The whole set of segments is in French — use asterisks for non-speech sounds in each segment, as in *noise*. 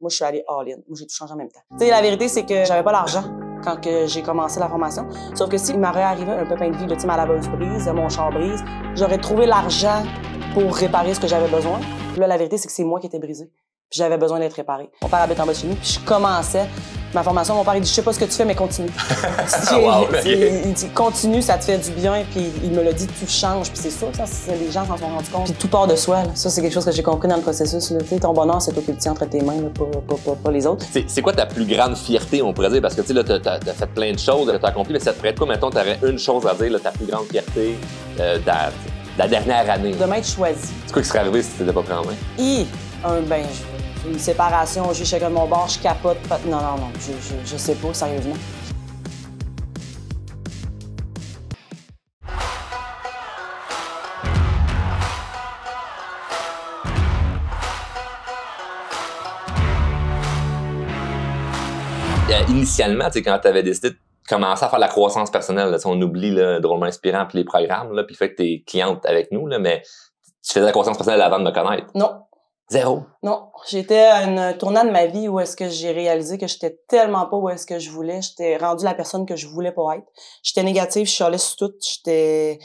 moi, je suis allée all-in. Moi, j'ai tout changé en même temps. Tu sais, la vérité, c'est que j'avais pas l'argent quand que j'ai commencé la formation. Sauf que s'il m'aurait arrivé un peu plein de vie, tu ma laveuse brise, mon champ brise, j'aurais trouvé l'argent pour réparer ce que j'avais besoin. Là, la vérité, c'est que c'est moi qui étais brisée. j'avais besoin d'être réparée. Mon père habite en bas chez nous, puis je commençais ma formation, mon père, il dit Je sais pas ce que tu fais, mais continue. *laughs* Ah, *laughs* il, dit Continue, ça te fait du bien. Puis il me l'a dit Tu changes. Puis c'est sûr, ça, ça, les gens s'en sont rendus compte. Puis tout part de soi. Ça, c'est quelque chose que j'ai compris dans le processus. Là. Ton bonheur, c'est toi qui le tiens entre tes mains, pas, les autres. C'est quoi ta plus grande fierté, on pourrait dire Parce que tu as, as, fait plein de choses, tu as accompli, mais ça te prête quoi, mettons, tu aurais une chose à dire, ta plus grande fierté euh, de, la, dernière année De m'être choisi. C'est quoi qui serait arrivé si tu t'étais pas pris en main I, un bain. Une séparation, je chacun de mon bord, je capote. Non, non, non, je, je, sais pas, sérieusement. Euh, initialement, quand tu avais décidé de commencer à faire la croissance personnelle, on oublie le drôlement inspirant puis les programmes, puis le fait que tu es cliente avec nous, mais tu faisais la croissance personnelle avant de me connaître. Non. Zéro. Non, j'étais à un tournant de ma vie où est-ce que j'ai réalisé que j'étais tellement pas où est-ce que je voulais. J'étais rendue la personne que je voulais pas être. J'étais négative, je allée sur tout. J'étais,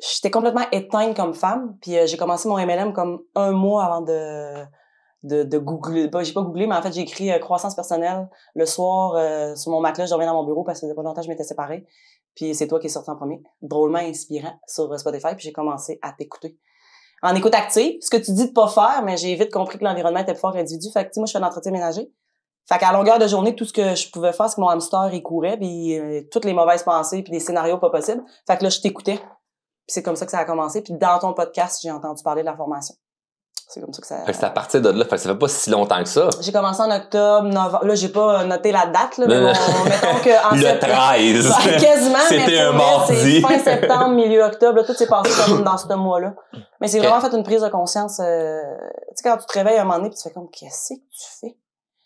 j'étais complètement éteinte comme femme. Puis euh, j'ai commencé mon MLM comme un mois avant de de, de googler. j'ai pas googlé, mais en fait j'ai écrit euh, croissance personnelle le soir euh, sur mon matelas. Je reviens dans mon bureau parce que ça faisait pas longtemps que je m'étais séparée. Puis c'est toi qui es sorti en premier, drôlement inspirant sur Spotify. Puis j'ai commencé à t'écouter en écoute active, ce que tu dis de pas faire, mais j'ai vite compris que l'environnement était fort réduit. l'individu. Fait que, moi, je fais un entretien ménager. Fait qu'à longueur de journée, tout ce que je pouvais faire, c'est que mon hamster, il courait, puis euh, toutes les mauvaises pensées, puis des scénarios pas possibles. Fait que là, je t'écoutais. Puis c'est comme ça que ça a commencé. Puis dans ton podcast, j'ai entendu parler de la formation. C'est comme ça que ça. Fait que c'est à partir de là. Fait que ça fait pas si longtemps que ça. J'ai commencé en octobre, novembre. Là, j'ai pas noté la date, là, mais bon, mettons que en *laughs* Le 13. *laughs* C'était un mardi. Fin septembre, milieu octobre, tout s'est passé comme dans ce mois-là. Mais c'est vraiment fait une prise de conscience. Euh, tu sais, quand tu te réveilles un moment donné, pis tu fais comme, qu'est-ce que tu fais?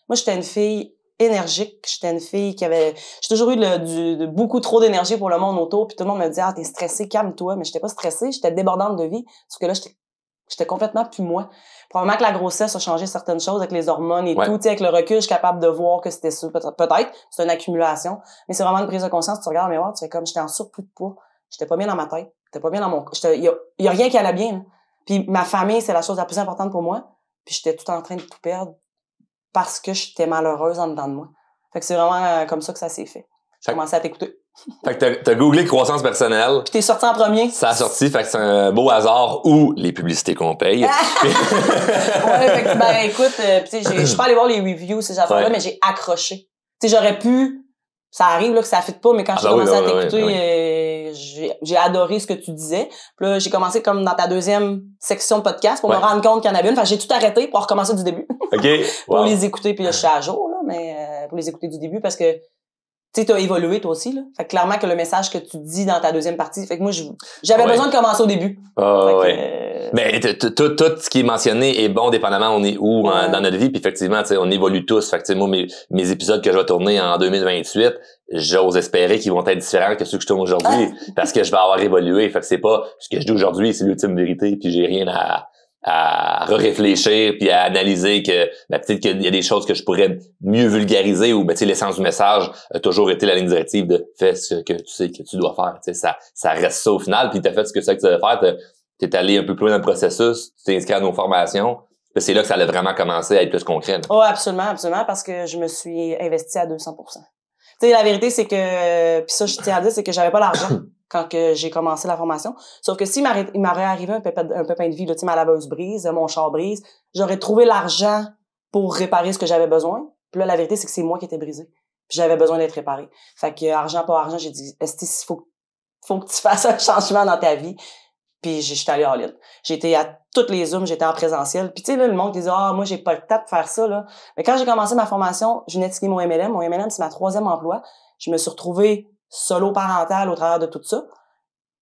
Moi, j'étais une fille énergique. J'étais une fille qui avait, j'ai toujours eu le, du, beaucoup trop d'énergie pour le monde autour. Puis tout le monde me disait, ah, t'es stressée, calme-toi. Mais j'étais pas stressée, j'étais débordante de vie. Sauf que là, j'étais J'étais complètement plus moi. Probablement que la grossesse a changé certaines choses avec les hormones et tout. avec le recul, je suis capable de voir que c'était ça. Peut-être, c'est une accumulation. Mais c'est vraiment une prise de conscience. Tu regardes le miroir, tu fais comme, j'étais en surplus de poids. J'étais pas bien dans ma tête. J'étais pas bien dans mon... Il y a, rien qui allait bien. Puis ma famille, c'est la chose la plus importante pour moi. Puis j'étais tout en train de tout perdre parce que j'étais malheureuse en dedans de moi. Fait que c'est vraiment euh, comme ça que ça s'est fait. J'ai commencé à t'écouter. *laughs* Fait que t'as googlé croissance personnelle. Puis t'es sorti en premier. Ça a sorti, fait que c'est un beau hasard ou les publicités qu'on paye. Ah! *laughs* ouais, fait que ben écoute, euh, pis tu je suis pas allé voir les reviews, ces affaires-là, mais j'ai accroché. Tu j'aurais pu. Ça arrive là que ça fit pas, mais quand ah j'ai bah commencé à t'écouter, euh, j'ai adoré ce que tu disais. Puis là, j'ai commencé comme dans ta deuxième section de podcast pour me rendre compte qu'il y en avait une. Fait j'ai tout arrêté pour recommencer du début. OK. *laughs* pour les écouter, puis là, je suis à jour, là, mais euh, pour les écouter du début parce que tu as évolué toi aussi, là. Fait clairement que le message que tu dis dans ta deuxième partie, fait que moi, j'avais ah besoin de commencer au début. Ah euh, tout, ce qui est mentionné est bon, dépendamment on est où dans notre vie. Puis effectivement, on évolue tous. Fait que moi, mes, épisodes que je vais tourner en 2028, j'ose espérer qu'ils vont être différents que ceux que je tourne aujourd'hui, ah. parce que je vais avoir évolué. Fait que c'est pas ce que je dis aujourd'hui, c'est l'ultime vérité. Puis j'ai rien à à réfléchir puis à analyser que ben, peut-être qu'il y a des choses que je pourrais mieux vulgariser ou ben, l'essence du message a toujours été la ligne directive de fais ce que tu sais que tu dois faire. ça, ça reste ça au final, puis tu as fait ce que ça que tu devais faire, tu es allé un peu plus loin dans le processus, tu t'es inscrit à nos formations. Ben, c'est là que ça allait vraiment commencé à être plus concret. Oh, absolument, absolument, parce que je me suis investi à 200 tu la vérité, c'est que, euh, puis ça, je tiens à c'est que j'avais pas l'argent *coughs* quand que j'ai commencé la formation. Sauf que s'il m'avait arrivé un peu un de vie, là, ma laveuse brise, mon char brise, j'aurais trouvé l'argent pour réparer ce que j'avais besoin. Puis là, la vérité, c'est que c'est moi qui étais brisé. j'avais besoin d'être réparé. Fait que argent, pas argent, j'ai dit, est-ce qu'il faut, faut que tu fasses un *laughs* changement dans ta vie? Puis j'étais suis allée en ligne. J'étais à toutes les Zooms, j'étais en présentiel. Puis tu sais, là, le monde disait « Ah, moi, j'ai pas le temps de faire ça, là. » Mais quand j'ai commencé ma formation, j'ai nettoyé mon MLM. Mon MLM, c'est ma troisième emploi. Je me suis retrouvée solo parentale au travers de tout ça.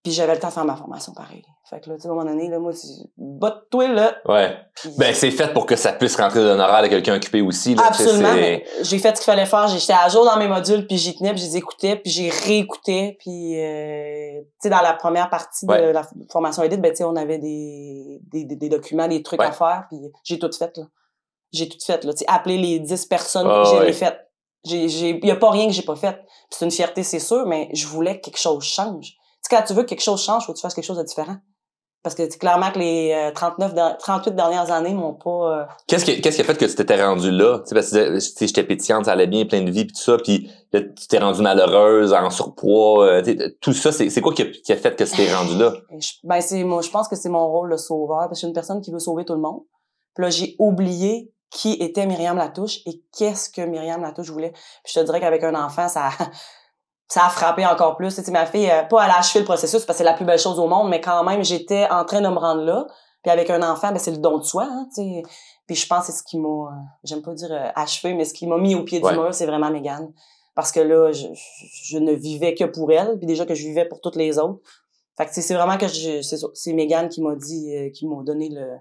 Puis j'avais le temps de faire ma formation pareil. Fait que là, tu sais, à un moment donné, là, moi, tu de toi là. Ouais. ben, c'est fait pour que ça puisse rentrer dans l'horaire à quelqu'un occupé aussi. absolument. Ben, j'ai fait ce qu'il fallait faire. J'étais à jour dans mes modules, puis j'y tenais, puis j'écoutais, écoutais, puis j'ai réécouté. Puis, euh, tu sais, dans la première partie de la formation édite, ben, tu sais, on avait des, des, des, documents, des trucs à faire, puis j'ai tout fait, là. J'ai tout fait, là. Tu sais, appeler les 10 personnes, que ah j'ai faites. fait. Il n'y a pas rien que j'ai pas fait. c'est une fierté, c'est sûr, mais je voulais que quelque chose change sais, quand tu veux que quelque chose change, faut que tu fasses quelque chose de différent. Parce que clairement que les 39 euh, 38 dernières années m'ont pas. Euh, qu'est-ce qui, a fait que tu t'étais rendu là? Tu sais, parce que j'étais pétillante, ça allait bien, plein de vie, puis tout ça, puis là, tu t'es rendue malheureuse, en surpoids, euh, tout ça, c'est, quoi qui a, fait que tu t'es rendue là? *sighs* ben c'est moi, je pense que c'est mon rôle de sauveur, parce que je suis une personne qui veut sauver tout le monde. Puis là, j'ai oublié qui était Myriam Latouche et qu'est-ce que Myriam Latouche voulait. Puis je te dirais qu'avec un enfant, ça *laughs* ça a frappé encore plus. Tu sais, ma fille, euh, pas à l'achever le processus parce que c'est la plus belle chose au monde, mais quand même, j'étais en train de me rendre là. Puis avec un enfant, ben c'est le don de soi. Hein, tu sais. Puis je pense que c'est ce qui m'a, euh, j'aime pas dire euh, achevé, mais ce qui m'a mis au pied du mur, c'est vraiment Megan. Parce que là, je, ne vivais que pour elle, puis déjà que je vivais pour toutes les autres. Fait que c'est vraiment que je, c'est, c'est Mégane qui m'a dit, qui m'a donné le,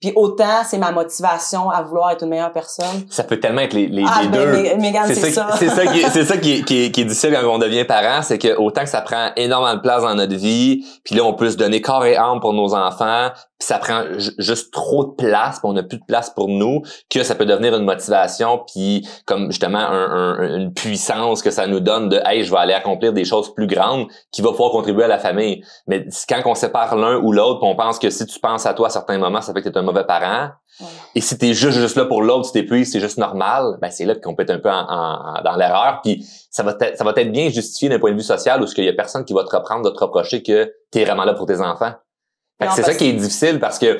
puis autant, c'est ma motivation à vouloir être une meilleure personne. Ça peut tellement être les, les, ah, ben, deux. c'est ça. C'est ça, qui, *laughs* c'est ça qui, qui, est difficile quand on devient parent, c'est que autant que ça prend énormément de place dans notre vie, puis là, on peut se donner corps et âme pour nos enfants, puis ça prend juste trop de place, puis on n'a plus de place pour nous, que ça peut devenir une motivation, puis comme justement une puissance que ça nous donne de « Hey, je vais aller accomplir des choses plus grandes qui va pouvoir contribuer à la famille. » Mais quand on sépare l'un ou l'autre, on pense que si tu penses à toi à certains moments, ça fait que t'es un mauvais parent. Et si t'es juste, juste là pour l'autre, tu t'épuises, c'est juste normal, ben c'est là qu'on peut être un peu en, dans l'erreur. Puis ça va, ça va être bien justifié d'un point de vue social où qu'il y a personne qui va te reprendre de te reprocher que t'es vraiment là pour tes enfants. C'est ça qui est difficile parce que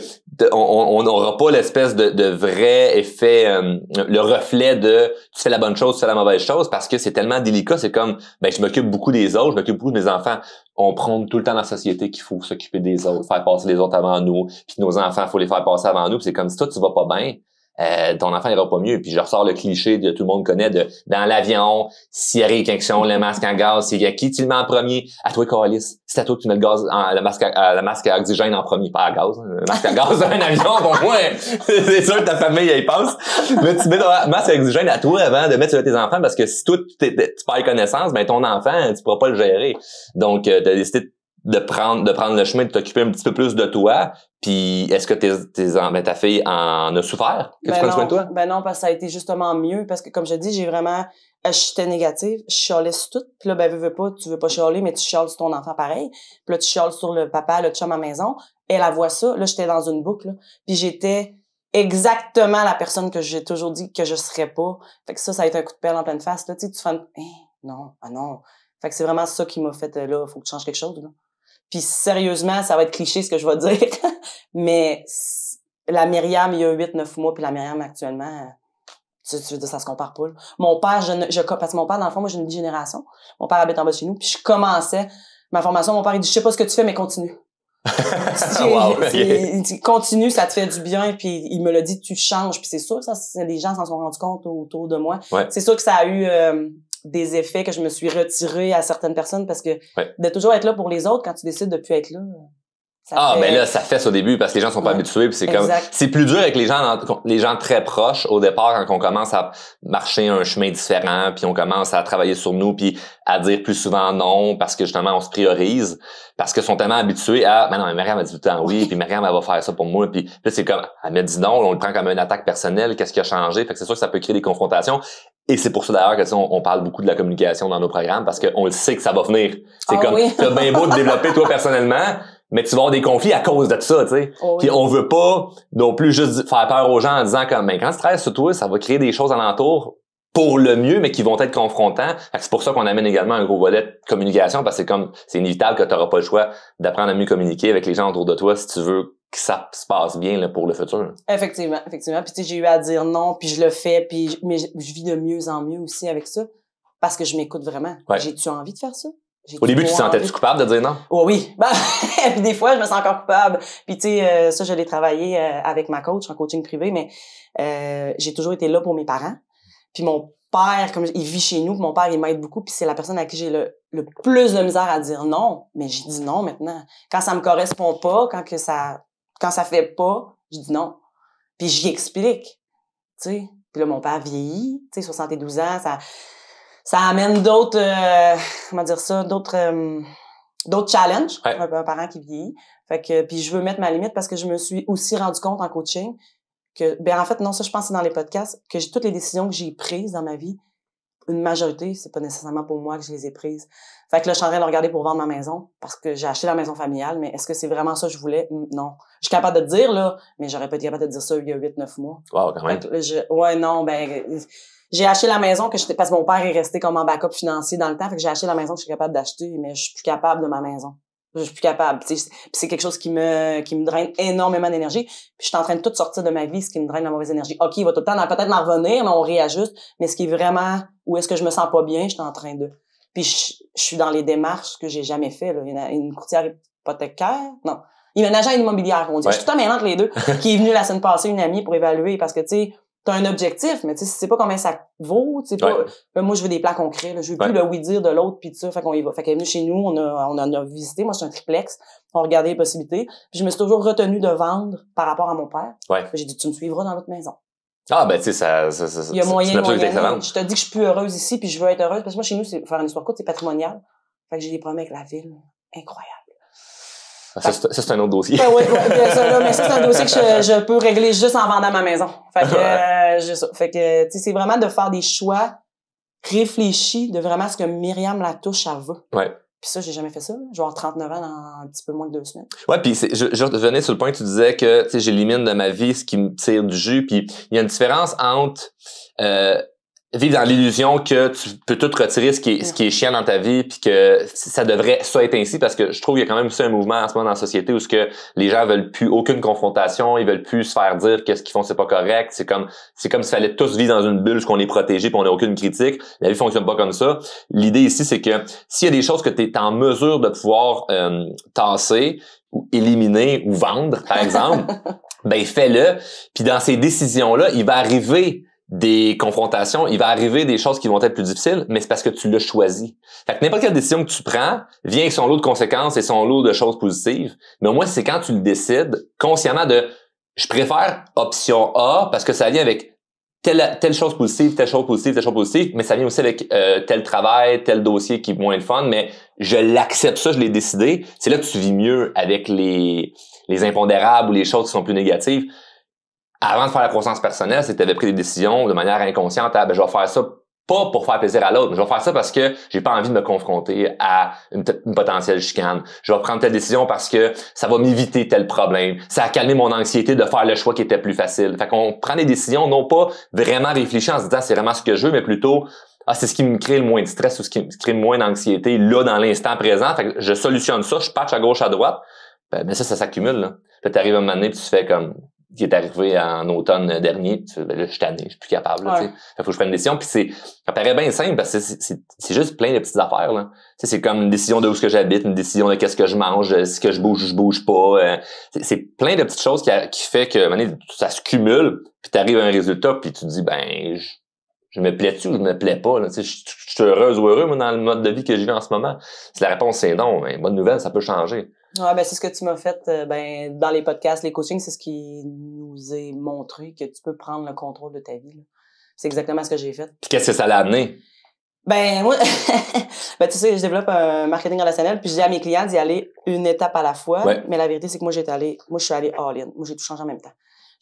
on n'aura pas l'espèce de, vrai effet, euh, le reflet de tu fais la bonne chose, tu fais la mauvaise chose, parce que c'est tellement délicat. C'est comme, ben, je m'occupe beaucoup des autres, je m'occupe beaucoup de mes enfants. On prend tout le temps dans la société qu'il faut s'occuper des autres, faire passer les autres avant nous, puis nos enfants, faut les faire passer avant nous. c'est comme si toi, tu vas pas bien, euh, ton enfant ira pas mieux. Puis je ressors le cliché de tout le monde connaît de dans l'avion, s'il y a question, le masque en gaz, c'est a qui tu le mets en premier? À toi, Calis. C'est à toi que tu mets le gaz le masque à, euh, masque à oxygène en premier, pas à gaz. Hein. Le masque à gaz dans un avion, bon, moi, *laughs* c'est sûr que ta famille y passe. Mais tu mets ton masque à oxygène à toi avant de mettre sur tes enfants parce que si toi tu perds connaissance, ben ton enfant, tu pourras pas le gérer. Donc, euh, tu décidé de de prendre de prendre le chemin de t'occuper un petit peu plus de toi puis est-ce que tes, tes ben, ta fille en a souffert que ben tu de toi ben non parce que ça a été justement mieux parce que comme je dis j'ai vraiment euh, j'étais négative je chialais sur tout puis là ben veux, veux pas tu veux pas chialer mais tu chiales sur ton enfant pareil puis là tu chiales sur le papa le chum à la maison elle la voit ça là j'étais dans une boucle puis j'étais exactement la personne que j'ai toujours dit que je serais pas fait que ça ça a été un coup de pelle en pleine face là tu sais tu fais eh, non ah non fait que c'est vraiment ça qui m'a fait euh, là faut que tu changes quelque chose là. Puis sérieusement, ça va être cliché ce que je vais dire, *laughs* mais la Myriam, il y a 8-9 mois, puis la Myriam actuellement, tu, tu ça se compare pas. Mon père, je, parce que mon père, dans le fond, moi, j'ai une génération. Mon père habite en bas chez nous, puis je commençais ma formation. Mon père, il dit, je sais pas ce que tu fais, mais continue. *laughs* *laughs* continue, ça te fait du bien, puis il me l'a dit, tu changes. Puis c'est sûr ça, les gens s'en sont rendus compte autour de moi. C'est sûr que ça a eu... Euh, des effets que je me suis retirée à certaines personnes parce que de toujours être là pour les autres quand tu décides de plus être là. Euh, ah, ben là, ça fait au début parce que les gens sont pas habitués puis c'est comme, c'est plus dur avec les gens, les gens très proches au départ quand on commence à marcher un chemin différent puis on commence à travailler sur nous puis à dire plus souvent non parce que justement on se priorise parce qu'ils sont tellement habitués à, mais ben non, mais Myriam a dit tout le temps oui puis Myriam elle va faire ça pour moi puis là c'est comme, elle m'a dit non, on le prend comme une attaque personnelle, qu'est-ce qui a changé? Fait que c'est sûr que ça peut créer des confrontations et c'est pour ça d'ailleurs que on, parle beaucoup de la communication dans nos programmes parce qu'on le sait que ça va venir. C'est ah comme, bien beau de développer toi personnellement, mais tu vas avoir des conflits à cause de ça, tu sais. Oh on veut pas non plus juste faire peur aux gens en disant comme, mais ben, quand tu travailles sur toi, ça va créer des choses alentour pour le mieux, mais qui vont être confrontants. C'est pour ça qu'on amène également un gros volet de communication, parce que c'est comme, c'est inévitable que tu n'auras pas le choix d'apprendre à mieux communiquer avec les gens autour de toi si tu veux que ça se passe bien pour le futur. Effectivement, effectivement. Puis tu j'ai eu à dire non, puis je le fais, puis mais je, vis de mieux en mieux aussi avec ça, parce que je m'écoute vraiment. Ouais. J'ai-tu envie de faire ça? Au début, tu sentais-tu coupable de dire non? Oh, oui, *laughs* ben, puis des fois, je me sens encore coupable. Puis tu sais, euh, ça, je l'ai travaillé euh, avec ma coach en coaching privé, mais euh, j'ai toujours été là pour mes parents. Puis mon père, comme il vit chez nous, mon père, il m'aide beaucoup. Puis c'est la personne à qui j'ai le, plus de misère à dire non. Mais j'ai dit non maintenant. Quand ça me correspond pas, quand que ça quand ça fait pas, je dis non. Puis j'y explique. Tu sais. Puis là, mon père vieillit, tu sais, 72 ans, ça ça amène d'autres, euh, comment dire ça, d'autres, euh, d'autres challenges un parent qui vieillit. Fait que, puis je veux mettre ma limite parce que je me suis aussi rendu compte en coaching que, ben en fait, non, ça je pense c'est dans les podcasts, que j'ai toutes les décisions que j'ai prises dans ma vie, une majorité, c'est pas nécessairement pour moi que je les ai prises. Fait que là, je suis en train de regarder pour vendre ma maison parce que j'ai acheté la maison familiale, mais est-ce que c'est vraiment ça que je voulais? Non. Je suis capable de dire, là, mais j'aurais pas été capable de dire ça il y a 8-9 mois. Wow, quand même. ouais, non, ben, j'ai acheté la maison que j'étais, parce que mon père est resté comme en backup financier dans le temps, que j'ai acheté la maison que je suis capable d'acheter, mais je suis plus capable de ma maison. Je suis plus capable. c'est quelque chose qui me qui me draine énormément d'énergie. Puis je suis en train de tout sortir de ma vie, ce qui me draine la mauvaise énergie. Ok, il va tout le temps peut-être m'en revenir, mais on réajuste. Mais ce qui est vraiment où est-ce que je me sens pas bien, je suis en train de. Puis je, suis dans les démarches que j'ai jamais fait. Il y a une courtière hypothécaire, non, il y a un agent immobilier, on dit. Je suis tout le entre les deux, *laughs* qui est venu la semaine passée, une amie, pour évaluer, parce que, tu sais, t'as un objectif, mais tu sais, c'est pas combien ça vaut, ben, moi, je veux des plats concrets. Je veux plus le oui-dire de l'autre puis ça. Fait qu'on y va. Fait qu'elle est venue chez nous, on a, on en a visité. Moi, je suis un triplex. On regardait les possibilités. je me suis toujours retenu de vendre par rapport à mon père. J'ai dit, tu me suivras dans l'autre maison. Ah, ben, tu sais, ça, ça, ça, Il y a moyen, de Je te dis que je suis plus heureuse ici puis je veux être heureuse parce que moi, chez nous, c'est faire une histoire courte, c'est patrimonial. Fait que j'ai des problèmes avec la ville. Incroyable. Ça, c'est un autre dossier. Ben mais ça, c'est un dossier que *laughs* je, peux régler juste en vendant ma maison. Fait que, euh, que c'est vraiment de faire des choix réfléchis de vraiment ce que Myriam touche à veut. Ouais. Puis ça, j'ai jamais fait ça. Je vais avoir 39 ans dans un petit peu moins de deux semaines. Ouais, puis je, je venais sur le point que tu disais que j'élimine de ma vie ce qui me tire du jus. Puis il y a une différence entre euh, vivre dans l'illusion que tu peux tout retirer ce qui est, ce qui est chiant dans ta vie puis que ça devrait soit être ainsi parce que je trouve qu'il y a quand même aussi un mouvement en ce moment dans la société où ce que les gens veulent plus aucune confrontation, ils veulent plus se faire dire quest ce qu'ils font c'est pas correct, c'est comme c'est comme s'il fallait tous vivre dans une bulle où qu'on est protégé puis on n'a aucune critique. La vie fonctionne pas comme ça. L'idée ici c'est que s'il y a des choses que tu es en mesure de pouvoir euh, tasser ou éliminer ou vendre par exemple, *laughs* ben fais-le. Puis dans ces décisions là, il va arriver des confrontations, il va arriver des choses qui vont être plus difficiles, mais c'est parce que tu l'as choisi. Fait que n'importe quelle décision que tu prends vient avec son lot de conséquences et son lot de choses positives. Mais au moins, c'est quand tu le décides consciemment de je préfère option A parce que ça vient avec telle, telle chose positive, telle chose positive, telle chose positive, mais ça vient aussi avec euh, tel travail, tel dossier qui est moins le fun, mais je l'accepte ça, je l'ai décidé. C'est là que tu vis mieux avec les, les impondérables ou les choses qui sont plus négatives avant de faire la croissance personnelle, si que tu avais pris des décisions de manière inconsciente. Ah, ben, je vais faire ça pas pour faire plaisir à l'autre, mais je vais faire ça parce que j'ai pas envie de me confronter à une, potentielle chicane. Je vais prendre telle décision parce que ça va m'éviter tel problème. Ça a calmé mon anxiété de faire le choix qui était plus facile. Fait qu'on prend des décisions non pas vraiment réfléchir en se disant c'est vraiment ce que je veux, mais plutôt ah, c'est ce qui me crée le moins de stress ou ce qui me crée le moins d'anxiété là dans l'instant présent. Fait que je solutionne ça, je patch à gauche, à droite. mais ben, ben, ça, ça s'accumule. Là. Puis t'arrives à un moment donné, tu fais comme qui est arrivé en automne dernier, ben je suis tanné, je suis plus capable. Là, Il faut que je prenne une décision. Puis c'est, ça paraît bien simple parce que c'est juste plein de petites affaires. Là. C'est comme une décision de où ce que j'habite, une décision de qu'est-ce que je mange, euh, si que je bouge, ou je bouge pas. Euh. c'est plein de petites choses qui, fait que ça se cumule, puis tu arrives à un résultat, puis tu te dis ben je, me plais-tu ou je me plais pas? Là, je, suis heureuse ou heureux dans le mode de vie que j'ai en ce moment. Si la réponse c'est non, ben, bonne nouvelle, ça peut changer. Ouais, ben c'est ce que tu m'as fait euh, ben, dans les podcasts, les coachings, c'est ce qui nous est montré que tu peux prendre le contrôle de ta vie. C'est exactement ce que j'ai fait. qu'est-ce que ça l'a amené? Ben *laughs* ben, tu sais, je développe un marketing relationnel, puis je dis à mes clients d'y aller une étape à la fois. Mais la vérité, c'est que moi, j'étais allée, moi, je suis allée all-in. Moi, j'ai tout changé en même temps.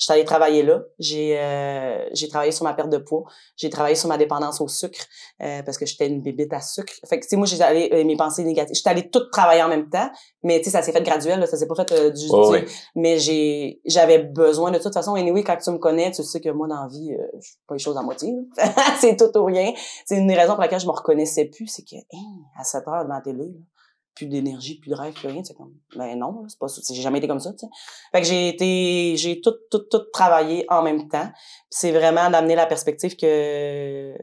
Je allée travailler là. J'ai euh, j'ai travaillé sur ma perte de poids. J'ai travaillé sur ma dépendance au sucre euh, parce que j'étais une bébite à sucre. Fait que tu sais moi j'ai allé euh, mes pensées négatives. J'étais allée tout travailler en même temps, mais tu sais ça s'est fait graduel, ça s'est pas fait du tout. mais j'ai j'avais besoin de toute façon Et anyway quand tu me connais, tu sais que moi dans la vie je fais pas les choses à moitié. *laughs* c'est tout ou rien. C'est une raison pour laquelle je me reconnaissais plus, c'est que hein, à cette heure, devant télé, là, plus d'énergie, plus de rêve, plus rien. C'est comme, ben non, c'est pas ça. J'ai jamais été comme ça, tu sais. Fait que j'ai été, j'ai tout, tout, tout travaillé en même temps. c'est vraiment d'amener la perspective que,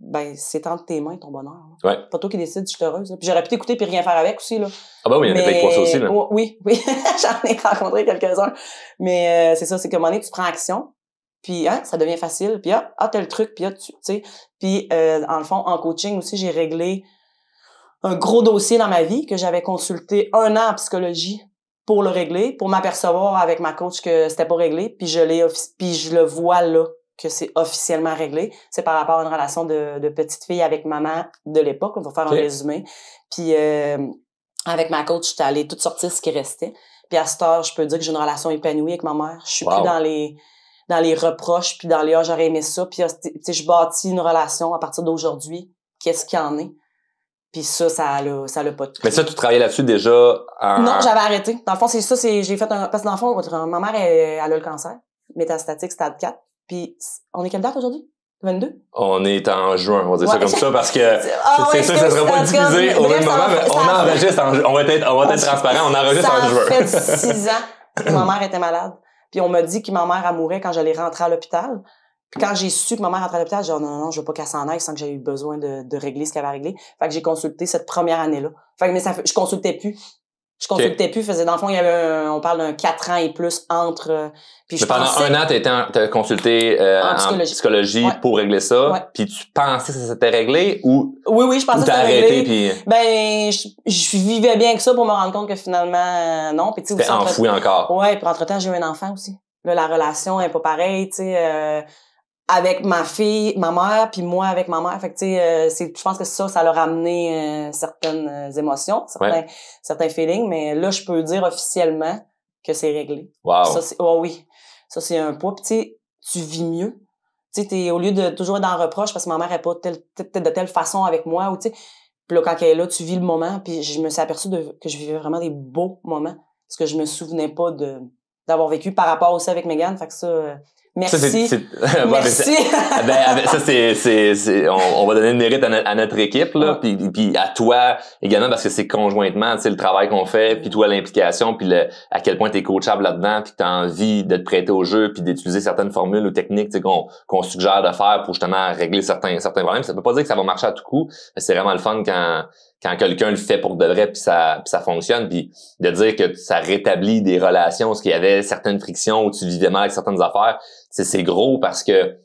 ben, c'est entre tes mains ton bonheur. Hein. Pas toi qui décides, je suis heureuse. Puis j'aurais pu t'écouter puis rien faire avec aussi, là. Ah ben oui, il y en a aussi, là. Oui, oui. *laughs* J'en ai rencontré quelques-uns. Mais euh, c'est ça, c'est que un moment donné, tu prends action. Puis hein, ça devient facile. Puis ah, ah t'as le truc. Puis ah, tu sais. Puis en euh, le fond, en coaching aussi, j'ai réglé un gros dossier dans ma vie que j'avais consulté un an en psychologie pour le régler, pour m'apercevoir avec ma coach que c'était pas réglé, puis je l'ai puis je le vois là que c'est officiellement réglé. C'est par rapport à une relation de, petite fille avec maman de l'époque. On va faire un résumé. Puis euh, avec ma coach, j'étais allée toute sortir ce qui restait. Puis à cette heure, je peux dire que j'ai une relation épanouie avec ma mère. Je suis plus dans les dans les reproches, puis dans les ah, j'aurais aimé ça. Puis ah, je bâtis une relation à partir d'aujourd'hui. Qu'est-ce qu'il y en est? Puis ça, ça l'a, ça l'a pas Mais ça, tu travaillais là-dessus déjà? En... Non, j'avais arrêté. Dans le fond, c'est ça, c'est, j'ai fait un, parce que dans le fond, ma mère, elle, a le cancer, métastatique, stade 4. Puis, on est quelle date aujourd'hui? 22? On est en juin, on va dire ça comme ça, parce que *laughs* c'est ah ça, ça sera pas diffusé au même moment, mais on enregistre en On va être, on va être transparent, on enregistre en juin. Ça fait six ans que ma mère était malade. Puis on m'a dit que ma mère a quand j'allais rentrer à l'hôpital quand j'ai su que ma mère rentrait à l'hôpital, j'ai dit oh, non, non, je veux pas qu'elle s'en aille sans que j'ai eu besoin de, de régler ce qu'elle avait réglé. Fait que j'ai consulté cette première année-là. Fait que mais ça, je consultais plus. Je consultais plus, faisais dans le fond, il y avait un, on parle d'un 4 ans et plus entre. Euh, puis je pendant un an, tu as consulté euh, en psychologie, en psychologie pour régler ça, ouais. puis tu pensais que ça s'était réglé ou Oui oui, je pensais que ça réglé. Ben je, vivais bien que ça pour me rendre compte que finalement euh, non, puis tu sais enfoui encore. Ouais, puis entre-temps, j'ai eu un enfant aussi. Là, la relation est pas pareille, tu sais euh, avec ma fille, ma mère, puis moi avec ma mère. Fait que, tu sais, euh, je pense que ça, ça leur a amené euh, certaines euh, émotions, certains, certains feelings. Mais là, je peux dire officiellement que c'est réglé. Wow. Ça, c'est, oh oui. Ça, c'est un poids. Puis, tu tu vis mieux. Tu sais, au lieu de toujours être dans reproche parce que ma mère est pas de telle façon avec moi ou, tu sais, puis là, quand elle est là, tu vis le moment. Puis je me suis aperçue de, que je vivais vraiment des beaux moments. Parce que je me souvenais pas de, d'avoir vécu par rapport aussi avec Megan. Fait que ça, Merci. On, va donner le mérite à, notre équipe, là, puis, puis à toi également, parce que c'est conjointement, le travail qu'on fait, puis toi, l'implication, puis le, à quel point tu es coachable là-dedans, puis tu as envie de te prêter au jeu, puis d'utiliser certaines formules ou techniques qu'on, suggère de faire pour justement régler certains, certains problèmes. Ça peut pas dire que ça va marcher à tout coup, mais c'est vraiment le fun quand quand quelqu'un le fait pour de vrai puis ça puis ça fonctionne puis de dire que ça rétablit des relations ce qu'il y avait certaines frictions où tu vivais mal avec certaines affaires c'est gros parce que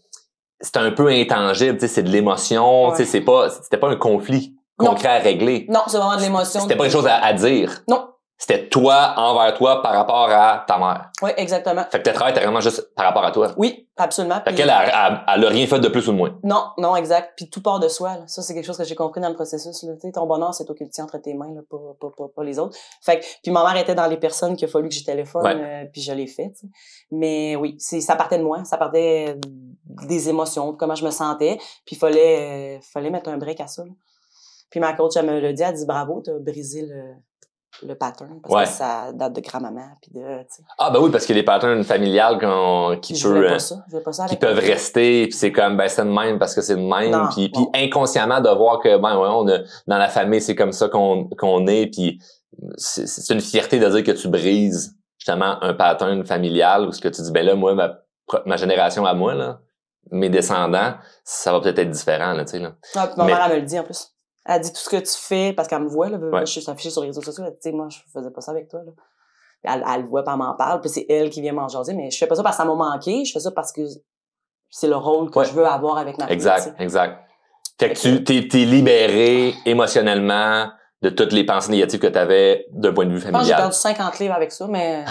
c'est un peu intangible, c'est de l'émotion, sais, c'est pas c'était pas un conflit concret à régler. Non, c'est vraiment de l'émotion. C'était pas une chose à, dire. Non, c'était toi envers toi par rapport à ta mère. Oui, exactement. Fait que tes travail était vraiment juste par rapport à toi. Oui, absolument. Fait qu'elle, elle n'a rien fait de plus ou de moins. Non, non, exact. Puis tout part de soi. Là. Ça, c'est quelque chose que j'ai compris dans le processus. Là. sais ton bonheur, c'est toi qui le tiens entre tes mains, là, pas, pas, les autres. Fait que, puis ma mère était dans les personnes qu'il a fallu que je téléphone, euh, puis je l'ai fait. Mais oui, c'est, ça partait de moi, ça partait des émotions, de comment je me sentais. Puis il fallait, euh, fallait mettre un break à ça. Puis ma coach, elle me le dit, elle dit « Bravo, t'as brisé le le pattern parce que ça date de grand-maman puis ah ben oui parce que les patterns familiales qui je peuvent rester puis c'est comme ben c'est le même parce que c'est le même puis inconsciemment de voir que ben on dans la famille c'est comme ça qu'on est puis c'est une fierté de dire que tu brises justement un pattern familial ou ce que tu dis ben là moi ma, génération à moi mes descendants ça va peut-être être différent là tu sais là ah, ma le dit en plus elle dit tout ce que tu fais, parce qu'elle me voit, là, je suis affichée sur les réseaux sociaux, elle dit, moi, je faisais pas ça avec toi, là. Elle, elle voit, pas m'en parle, puis c'est elle qui vient m'en jaser, mais je fais pas ça parce que ça m'a manqué, je fais ça parce que c'est le rôle que je veux avoir avec ma fille. Exact, exact. Fait que tu t'es, libéré émotionnellement, de toutes les pensées négatives que tu avais d'un point de vue familial. J'ai perdu 50 livres avec ça, mais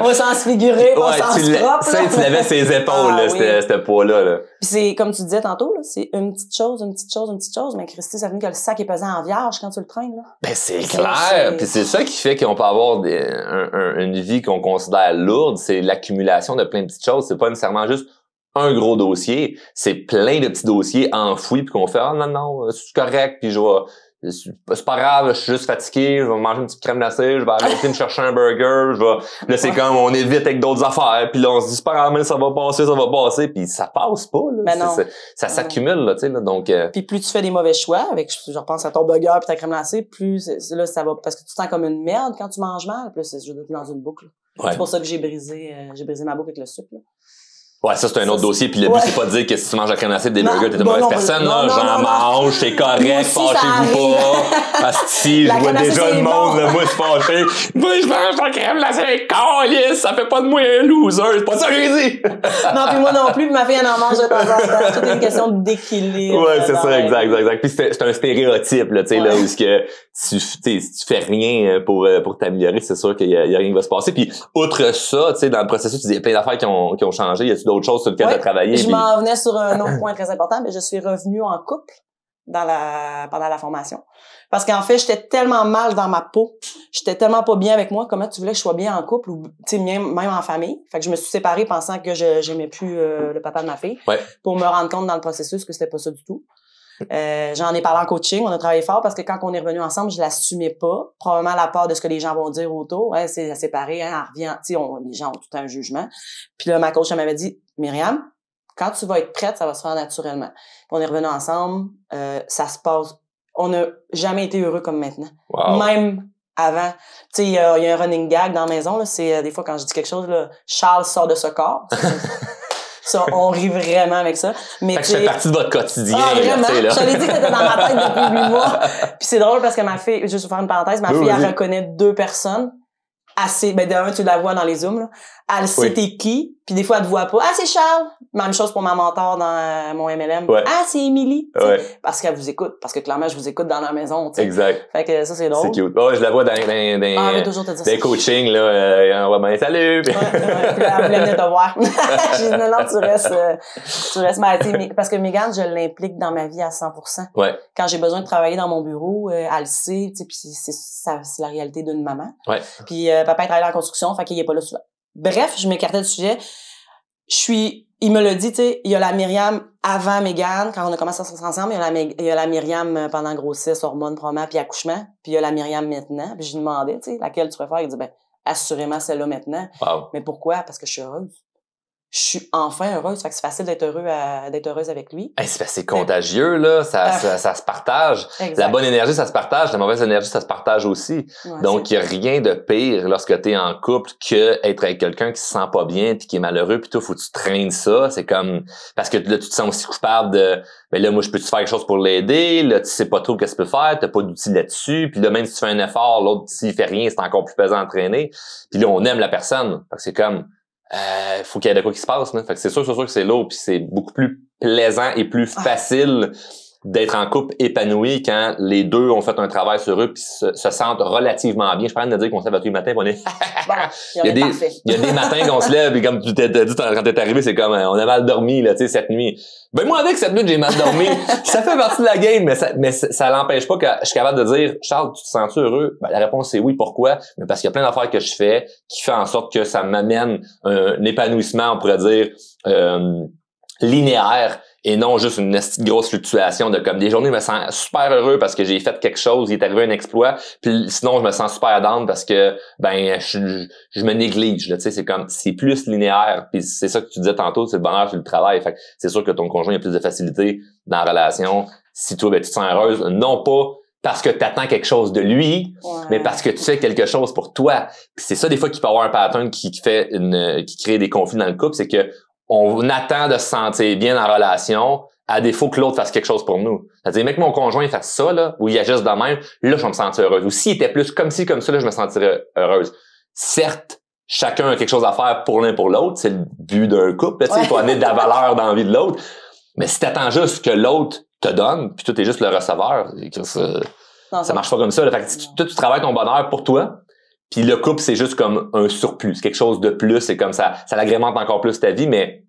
on *laughs* va s'en figurer, on s'en ouais, propre. tu l'avais ses épaules, ah, oui. poids-là. Là. c'est, comme tu disais tantôt, c'est une petite chose, une petite chose, une petite chose, mais Christy, ça veut dire que le sac est pesant en vierge quand tu le traînes. Là. Ben c'est clair, puis c'est ça qui fait qu'on peut avoir une vie qu'on considère lourde, c'est l'accumulation de plein de petites choses. C'est pas nécessairement juste un gros dossier, c'est plein de petits dossiers enfouis puis qu'on fait ah non non, euh, c'est correct puis je vais c'est pas grave, je suis juste fatigué, je vais manger une petite crème glacée, je vais arrêter de me chercher un burger, je vais là c'est comme on évite avec d'autres affaires puis là on se dit c'est pas grave, ça va passer, ça va passer puis ça passe pas là, ben ça s'accumule là, tu sais là, donc euh, Puis plus tu fais des mauvais choix avec je repense à ton burger puis ta crème glacée, plus là ça va parce que tu te sens comme une merde quand tu manges mal, plus là c'est dans une boucle. C'est pour ça que j'ai brisé euh, j'ai brisé ma boucle avec le sucre. Ouais, ça, c'est un autre dossier. Puis le but, c'est pas de dire que si tu manges la crème acide des burgers, t'es une mauvaise personne. Non, j'en mange, c'est correct, fâchez-vous pas. Parce que si je vois déjà le monde, moi, moi, suis fâche Moi, je mange la crème glacée, calice, ça fait pas de moi un loser. C'est pas ça que j'ai non, puis moi non plus, ma fille, elle en mange de temps en temps. c'est une question d'équilibre. Ouais, c'est ça, euh, exact, exact, Puis c'est un stéréotype, là, tu sais, là, où que tu, tu fais rien euh, pour, euh, pour t'améliorer, c'est sûr qu'il y, a rien qui va se passer. Puis outre ça, tu sais, dans le processus, tu dis, il y a plein d'affaires qui ont, qui ont changé d'autres choses sur lesquelles Je m'en venais sur un autre point très important, mais je suis revenue en couple dans la pendant la formation parce qu'en fait j'étais tellement mal dans ma peau j'étais tellement pas bien avec moi comment tu voulais que je sois bien en couple ou tu sais même, même en famille fait que je me suis séparée pensant que je j'aimais plus euh, le papa de ma fille pour me rendre compte dans le processus que c'était pas ça du tout euh, j'en ai parlé en coaching, on a travaillé fort parce que quand on est revenu ensemble, je l'assumais pas. Probablement la part de ce que les gens vont dire autour. c'est séparé, hein, elle revient, les gens ont tout un jugement. Puis là, ma coach, elle m'avait dit, Myriam, quand tu vas être prête, ça va se faire naturellement. on est revenu ensemble, euh, ça se passe. On n'a jamais été heureux comme maintenant. Même avant. Tu sais, il y, a un running gag dans la maison, c'est euh, des fois quand je dis quelque chose, là, Charles sort de ce corps. *laughs* on rit vraiment avec ça. Mais fait que je partie de votre quotidien. Ah, vraiment. Là, dit que c'était dans ma tête *laughs* depuis huit mois. Puis c'est drôle parce que ma fille, juste pour faire une parenthèse, ma fille, elle reconnaît deux personnes assez. Ben, d'un, tu la vois dans les zooms, Elle sait qui, puis des fois, elle te voit pas. Ah, c'est Charles! Même chose pour ma mentor dans euh, mon MLM. Ah, c'est Émilie! Parce qu'elle vous écoute. Parce que clairement, je vous écoute dans la maison. Exact. Fait que ça, c'est drôle. C'est cute. Oh, je la vois dans, dans, des ah, coachings. Là, euh, on salut! Puis... Ouais, elle voulait te voir. *laughs* J'ai dis « non, non, tu restes, euh, tu restes Parce que Mégane, je l'implique dans ma vie à 100%. Quand j'ai besoin de travailler dans mon bureau, à euh, elle le sait. Puis c'est la réalité d'une maman. Puis papa, il travaille en la construction. Fait qu'il est pas là souvent. Bref, je m'écartais du sujet. Je suis, il me le dit, tu sais, il y a la Myriam avant Mégane, quand on a commencé à se ensemble, il y, a la, Myriam euh, pendant grossesse, hormones, promenade puis accouchement, puis il y a la Myriam maintenant. Puis je lui demandais, tu sais, laquelle tu préfères? Il dit, ben, assurément celle-là maintenant. Mais pourquoi? Parce que je suis heureuse je suis enfin heureuse. Fait c'est facile d'être heureux d'être heureuse avec lui. c'est contagieux, là. Ah. Ça, ça, se partage. La bonne énergie, ça se partage. La mauvaise énergie, ça se partage aussi. Donc, il n'y a rien de pire lorsque tu es en couple que avec quelqu'un qui se sent pas bien puis qui est malheureux puis tout, faut que tu traînes ça. C'est comme, parce que là, tu te sens aussi coupable de, mais ben là, moi, je peux-tu faire quelque chose pour l'aider? Là, tu sais pas trop qu'est-ce que tu peux faire. T'as pas d'outils là-dessus. Puis là, même si tu fais un effort, l'autre, s'il fait rien, c'est encore plus pesant à traîner. Puis là, on aime la personne. c'est comme, euh, faut qu'il y ait de quoi qui se passe. Là. Fait que c'est sûr, c'est sûr que c'est lourd, puis c'est beaucoup plus plaisant et plus ah. facile d'être en couple épanoui quand les deux ont fait un travail sur eux puis se, sentent relativement bien. Je parle de dire qu'on se lève tous les matins, *laughs* on est. il, y a des, il y a des matins qu'on se lève et comme tu t'es dit quand t'es arrivé, c'est comme euh, on a mal dormi là, tu sais cette nuit. Ben moi avec cette nuit j'ai mal dormi. *laughs* ça fait partie de la game, mais ça, mais ça, l'empêche pas que je suis capable de dire Charles, tu te sens heureux ben, La réponse c'est oui. Pourquoi parce qu'il y a plein d'affaires que je fais qui fait en sorte que ça m'amène un, un épanouissement, on pourrait dire. Euh, linéaire et non juste une grosse fluctuation de comme des journées, je me sens super heureux parce que j'ai fait quelque chose, il est arrivé un exploit, puis sinon je me sens super down parce que ben je, me néglige, tu sais, c'est comme c'est plus linéaire, puis c'est ça que tu disais tantôt, c'est le bonheur c'est le travail, c'est sûr que ton conjoint a plus de facilité dans la relation si toi ben, tu te sens heureuse, non pas parce que tu attends quelque chose de lui, mais parce que tu fais quelque chose pour toi. c'est ça des fois qui peut avoir un pattern qui, qui fait une qui crée des conflits dans le couple, c'est que on attend de se sentir bien en relation à défaut que l'autre fasse quelque chose pour nous. C'est-à-dire, mec, mon conjoint fasse ça, là, ou il agisse de même, là, je vais me sentir heureuse. Ou s'il était plus comme si comme ça, là, je me sentirais heureuse. Certes, chacun a quelque chose à faire pour l'un pour l'autre. C'est le but d'un couple. Il faut amener de la valeur dans la vie de l'autre. Mais si t'attends juste que l'autre te donne, puis toi, es juste le receveur, ça, marche pas comme ça. Fait tu travailles ton bonheur pour toi, puis le couple, c'est juste comme un surplus, quelque chose de plus, c'est comme ça, ça l'agrémente encore plus ta vie, mais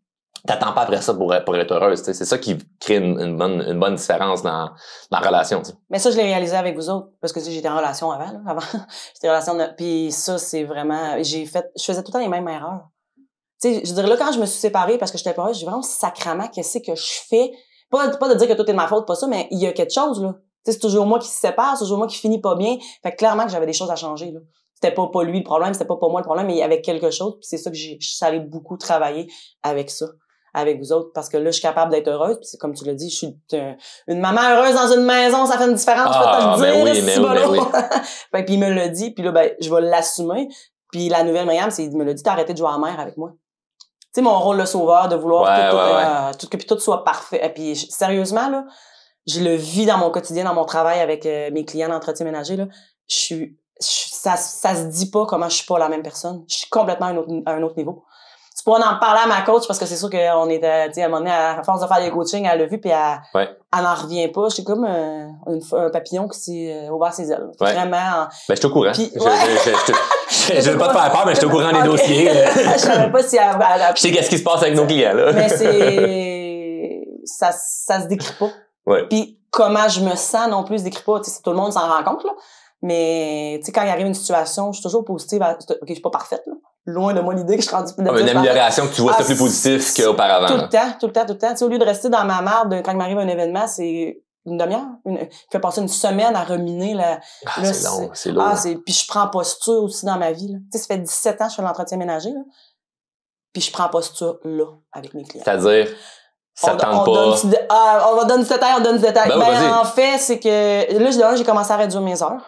t'attends pas après ça pour, pour être heureuse. C'est ça qui crée une, bonne, une bonne différence dans, dans la relation. Mais ça, je l'ai réalisé avec vous autres, parce que j'étais en relation avant. avant. *laughs* j'étais en relation de... Puis ça, c'est vraiment... j'ai fait Je faisais tout le temps les mêmes erreurs. sais, je dirais là, quand je me suis séparée parce que j'étais pas heureuse, j'ai vraiment sacrament qu'est-ce que je fais. Pas, pas de dire que tout est de ma faute, pas ça, mais il y a quelque chose, là. C'est toujours moi qui se sépare, c'est toujours moi qui finis pas bien. Fait que clairement que j'avais des choses à changer. Là c'était pas pas lui le problème, c'était pas pas moi le problème, mais il y avait quelque chose. c'est ça que j'ai, je savais beaucoup travailler avec ça, avec vous autres, parce que là, je suis capable d'être heureuse. Puis comme tu l'as dit, je suis une, maman heureuse dans une maison, ça fait une différence, je peux ah, te ben dire. c'est oui, ben, ben, *laughs* ben puis il me l'a dit, puis là, ben, je vais l'assumer. Puis la nouvelle Miriam, c'est il me l'a dit, t'as arrêté de jouer à la mère avec moi. Tu sais, mon rôle de sauveur, de vouloir euh, tout, que puis tout soit parfait. et euh, Puis sérieusement, là, je le vis dans mon quotidien, dans mon travail avec euh, mes clients d'entretien ménager, là je suis ça, ça se dit pas comment je suis pas la même personne. Je suis complètement à un autre, niveau. C'est pour en parler à ma coach parce que c'est sûr qu'on était, à un moment donné, à force de faire des coachings, elle l'a vu puis elle, elle n'en revient pas. je suis comme un papillon qui s'est ouvert ses ailes. Vraiment. Ben, je suis au courant. je, ne veux pas te faire peur, mais je suis au courant des dossiers. je savais pas si elle, Je sais qu'est-ce qui se passe avec nos clients, mais c'est, ça, ça se décrit pas. Puis, comment je me sens non plus se décrit pas. Tu tout le monde s'en rend compte, là. Mais, tu sais, quand il arrive une situation, je suis toujours positive. OK, je suis pas parfaite, là. Loin de moi l'idée que je suis rendue plus ah, Une amélioration que tu vois, c'est plus ah, positif qu'auparavant. Tout le temps, tout le temps, tout le temps. Tu sais, au lieu de rester dans ma merde quand il m'arrive un événement, c'est une demi-heure. Une... Je fais passer une semaine à reminer. la. ah, c'est long, c'est long. Ah, puis je prends posture aussi dans ma vie. Tu sais, ça fait 17 ans que je fais l'entretien ménager. Là. Puis je prends posture là avec mes clients. C'est-à-dire... Ça on, tente pas. Ah, on va on donne du détail, on donne du détail. mais ben ben, en fait, c'est que là, j'ai commencé à réduire mes heures.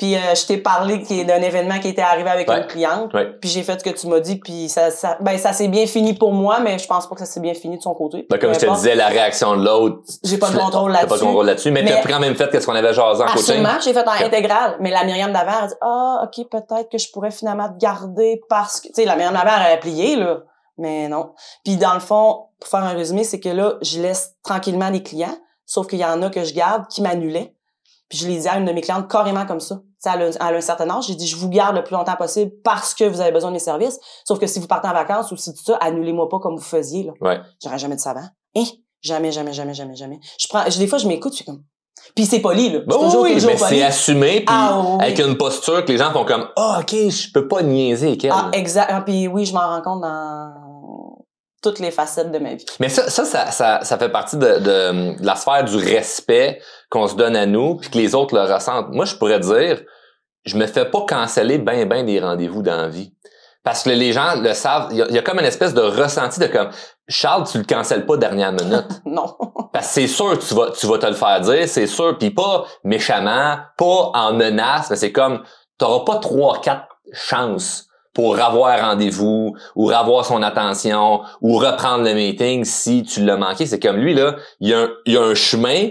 Puis euh, je t'ai parlé d'un événement qui était arrivé avec une cliente. Puis j'ai fait ce que tu m'as dit. Puis ça, ça, ben, ça s'est bien fini pour moi, mais je pense pas que ça s'est bien fini de son côté. Ben, comme je te disais, la réaction de l'autre. J'ai pas de contrôle là-dessus. pas de contrôle là-dessus, mais, t'as t'as en même fait qu'est-ce qu'on avait jasé en coaching. j'ai fait en intégral. Mais la Myriam d'Averre a dit, ah, OK, peut-être que je pourrais finalement te garder parce que, tu sais, la Myriam d'Averre, elle a plié, là. Mais non. Puis dans le fond, pour faire un résumé, c'est que là, je laisse tranquillement les clients. Sauf qu'il y en a que je garde qui m'annulaient. Puis je les dis à une de mes clientes carrément comme ça à un, à un certain âge, j'ai dit, je vous garde le plus longtemps possible parce que vous avez besoin des services. Sauf que si vous partez en vacances ou si tout ça, annulez-moi pas comme vous faisiez, là. Ouais. J'aurais jamais de savant. Hein? Jamais, jamais, jamais, jamais, jamais. Je prends, des fois, je m'écoute, je comme, puis c'est poli, là. Ben toujours, oui, mais c'est assumé, puis ah avec une posture que les gens font comme, ah, ok, je peux pas niaiser, quel. Ah, exact. Ah, puis oui, je m'en rends compte dans toutes les facettes de ma vie. Mais ça, ça, ça, ça, fait partie de, la sphère du respect qu'on se donne à nous, puis que les autres le ressentent. Moi, je pourrais dire, je me fais pas canceller ben ben des rendez-vous dans la vie. Parce que les gens le savent, il y, a comme une espèce de ressenti de comme Charles, tu le cancelles pas dernière minute. *laughs* non. Parce que c'est sûr tu vas tu vas te le faire dire, c'est sûr, puis pas méchamment, pas en menace, mais c'est comme t'auras pas trois quatre chances pour avoir rendez-vous ou avoir son attention ou reprendre le meeting si tu l'as manqué. C'est comme lui, là, il y a un, il y a un chemin,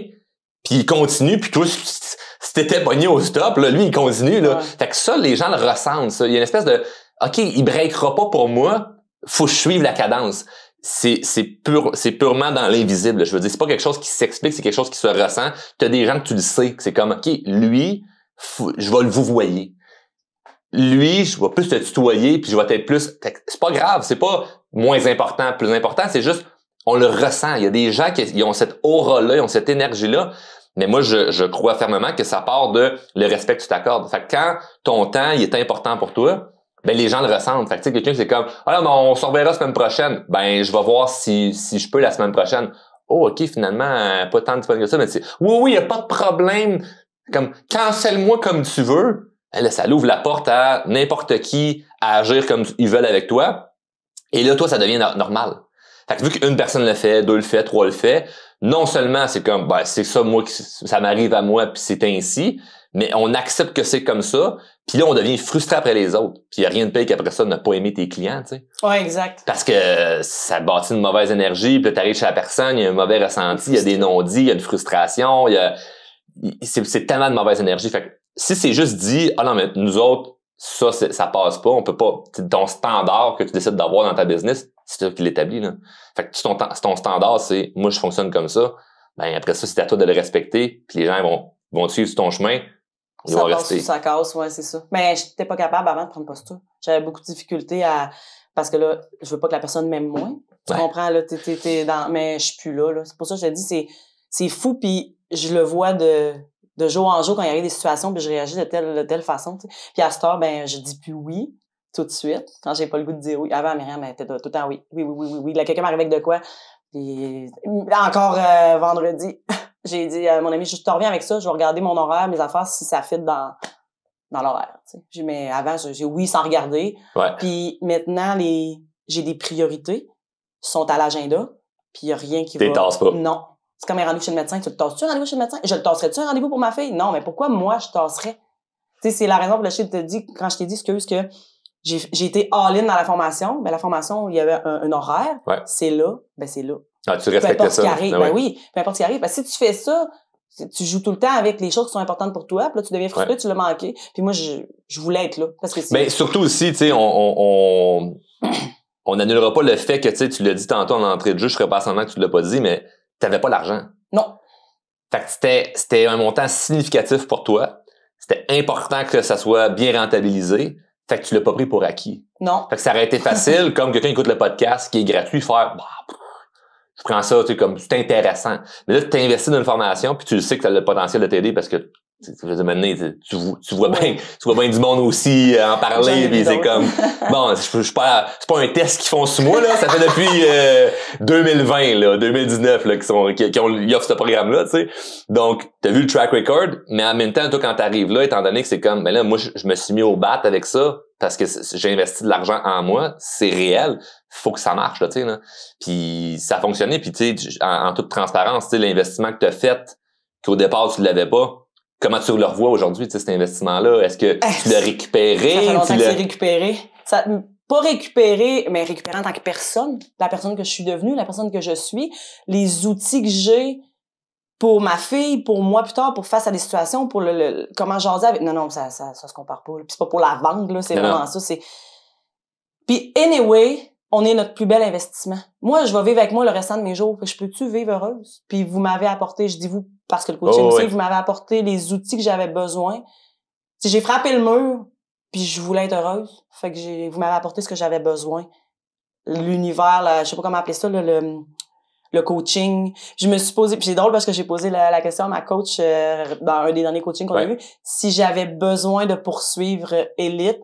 puis il continue, puis toi, si t'étais pogné au stop, là, lui, il continue. Là. Fait que ça, les gens le ressentent. Ça. Il y a une espèce de OK, il breakera pas pour moi, faut que je suive la cadence. C'est, c'est, c'est purement dans l'invisible. Je veux dire, c'est pas quelque chose qui s'explique, c'est quelque chose qui se ressent. Tu as des gens que tu le sais, c'est comme OK, lui, je vais le vous voyer lui, je vais plus te tutoyer, puis je vais être plus. C'est pas grave, c'est pas moins important, plus important, c'est juste on le ressent. Il y a des gens qui ont cette aura-là, ils ont cette énergie-là. Mais moi, je, crois fermement que ça part de le respect que tu t'accordes. Fait quand ton temps est important pour toi, ben les gens le ressentent. Fait que tu sais, quelqu'un c'est comme Ah non, on se reverra la semaine prochaine. Ben, je vais voir si, si je peux la semaine prochaine. Oh, OK, finalement, pas tant de que ça, mais c'est Oui, oui, il n'y a pas de problème. Comme cancelle-moi comme tu veux là, ça l'ouvre la porte à n'importe qui à agir comme ils veulent avec toi. Et là, toi, ça devient normal. Fait que vu qu'une personne le fait, deux le fait, trois le fait, non seulement c'est comme, ben, c'est ça, moi, ça m'arrive à moi, puis c'est ainsi, mais on accepte que c'est comme ça, puis là, on devient frustré après les autres. Puis il n'y a rien de pire qu'après ça de ne pas aimer tes clients, tu sais. Ouais, exact. Parce que ça bâtit une mauvaise énergie, puis t'arrives chez la personne, il y a un mauvais ressenti, il y a des non-dits, il y a une frustration, y a... C'est tellement de mauvaise énergie. Fait si c'est juste dit, ah non, mais nous autres, ça, ça passe pas, on peut pas. Ton standard que tu décides d'avoir dans ta business, c'est toi qui l'établis. Fait que si ton, standard, c'est moi, je fonctionne comme ça, ben après ça, c'est à toi de le respecter, puis les gens vont, vont suivre ton chemin. ça passe rester. ça casse, ouais, c'est ça. Mais j'étais pas capable avant de prendre posture. J'avais beaucoup de difficultés à. Parce que là, je veux pas que la personne m'aime moins. Tu comprends, là, t'es dans. Mais je suis plus là, là. C'est pour ça que je te dis, c'est fou, puis je le vois de de jour en jour quand il y a des situations, puis je réagis de telle, telle façon. Puis à ce temps ben, je dis plus oui tout de suite, quand j'ai pas le goût de dire oui. Avant, Miriam était tout le temps oui, oui, oui, oui, oui. quelqu'un m'arrive avec de quoi. encore euh, vendredi, *laughs* j'ai dit euh, mon ami, je te reviens avec ça, je vais regarder mon horaire, mes affaires, si ça fit dans, dans l'horaire. mais avant, j'ai oui sans regarder. Puis maintenant, les, j'ai des priorités, sont à l'agenda, puis il n'y a rien qui va... Pas. Non, c'est comme un rendez-vous chez le médecin. Tu le tasses-tu un rendez-vous chez le médecin? Je le tasserais-tu un rendez-vous pour ma fille? Non, mais pourquoi moi je tasserais? Tu sais, c'est la raison pour laquelle je te dis, quand je t'ai dit, excuse, que j'ai été all-in dans la formation. Mais la formation, il y avait un, horaire. C'est là, ben c'est là. Ah, tu respectes ça. Ce qui arrive, ben, ben oui, peu importe ce qui arrive. Ben, si tu fais ça, tu joues tout le temps avec les choses qui sont importantes pour toi, puis là, tu deviens frustré, tu l'as manqué. Puis moi, je, voulais être là. Parce que Mais surtout aussi, tu sais, on, on, annulera pas le fait que, tu sais, tu l'as dit tantôt en entrée de jeu, je serais pas semblant que tu l'as pas dit, mais tu n'avais pas l'argent. Non. Fait que c'était un montant significatif pour toi. C'était important que ça soit bien rentabilisé. Fait que tu l'as pas pris pour acquis. Non. Fait que ça aurait été facile, *laughs* comme quelqu'un écoute le podcast qui est gratuit, faire bah, je prends ça, tu sais, comme c'est intéressant. Mais là, tu investi dans une formation, puis tu sais que tu as le potentiel de t'aider parce que tu, tu, vois bien tu vois du monde aussi euh, en parler puis c'est comme *laughs* bon je pas c'est pas un test qu'ils font sous moi là ça fait depuis 2020 euh, là 2019 là sont qui, ont offrent ce programme là tu sais donc t'as vu le track record mais en même temps toi quand t'arrives là étant donné que c'est comme mais là moi je, me suis mis au bat avec ça parce que j'ai investi de l'argent en moi c'est réel faut que ça marche là tu sais puis ça fonctionnait fonctionné puis tu sais en, toute transparence tu sais l'investissement que t'as fait qu'au départ tu l'avais pas comment tu le revois aujourd'hui, cet investissement-là? Est-ce que euh, tu l'as récupéré? Ça fait longtemps récupéré. pas récupéré, mais récupéré en tant que personne, la personne que je suis devenue, la personne que je suis, les outils que j'ai pour ma fille, pour moi plus tard, pour face à des situations, pour le, comment j'en avec... Non, non, ça, ça, ça se compare pas. c'est pas pour la vente, là, c'est vraiment ça. C'est... Puis anyway, on est notre plus bel investissement. Moi, je vais vivre avec moi le restant de mes jours. Je peux-tu vivre heureuse? Puis vous m'avez apporté, je dis vous, parce que le coaching oh, aussi, vous m'avez apporté les outils que j'avais besoin. j'ai frappé le mur, puis je voulais être heureuse. Fait que vous m'avez apporté ce que j'avais besoin. L'univers, je je sais pas comment appeler ça, le, le coaching. Je me suis posé, puis c'est drôle parce que j'ai posé la, question à ma coach euh, dans un des derniers coachings qu'on a eu, si j'avais besoin de poursuivre Elite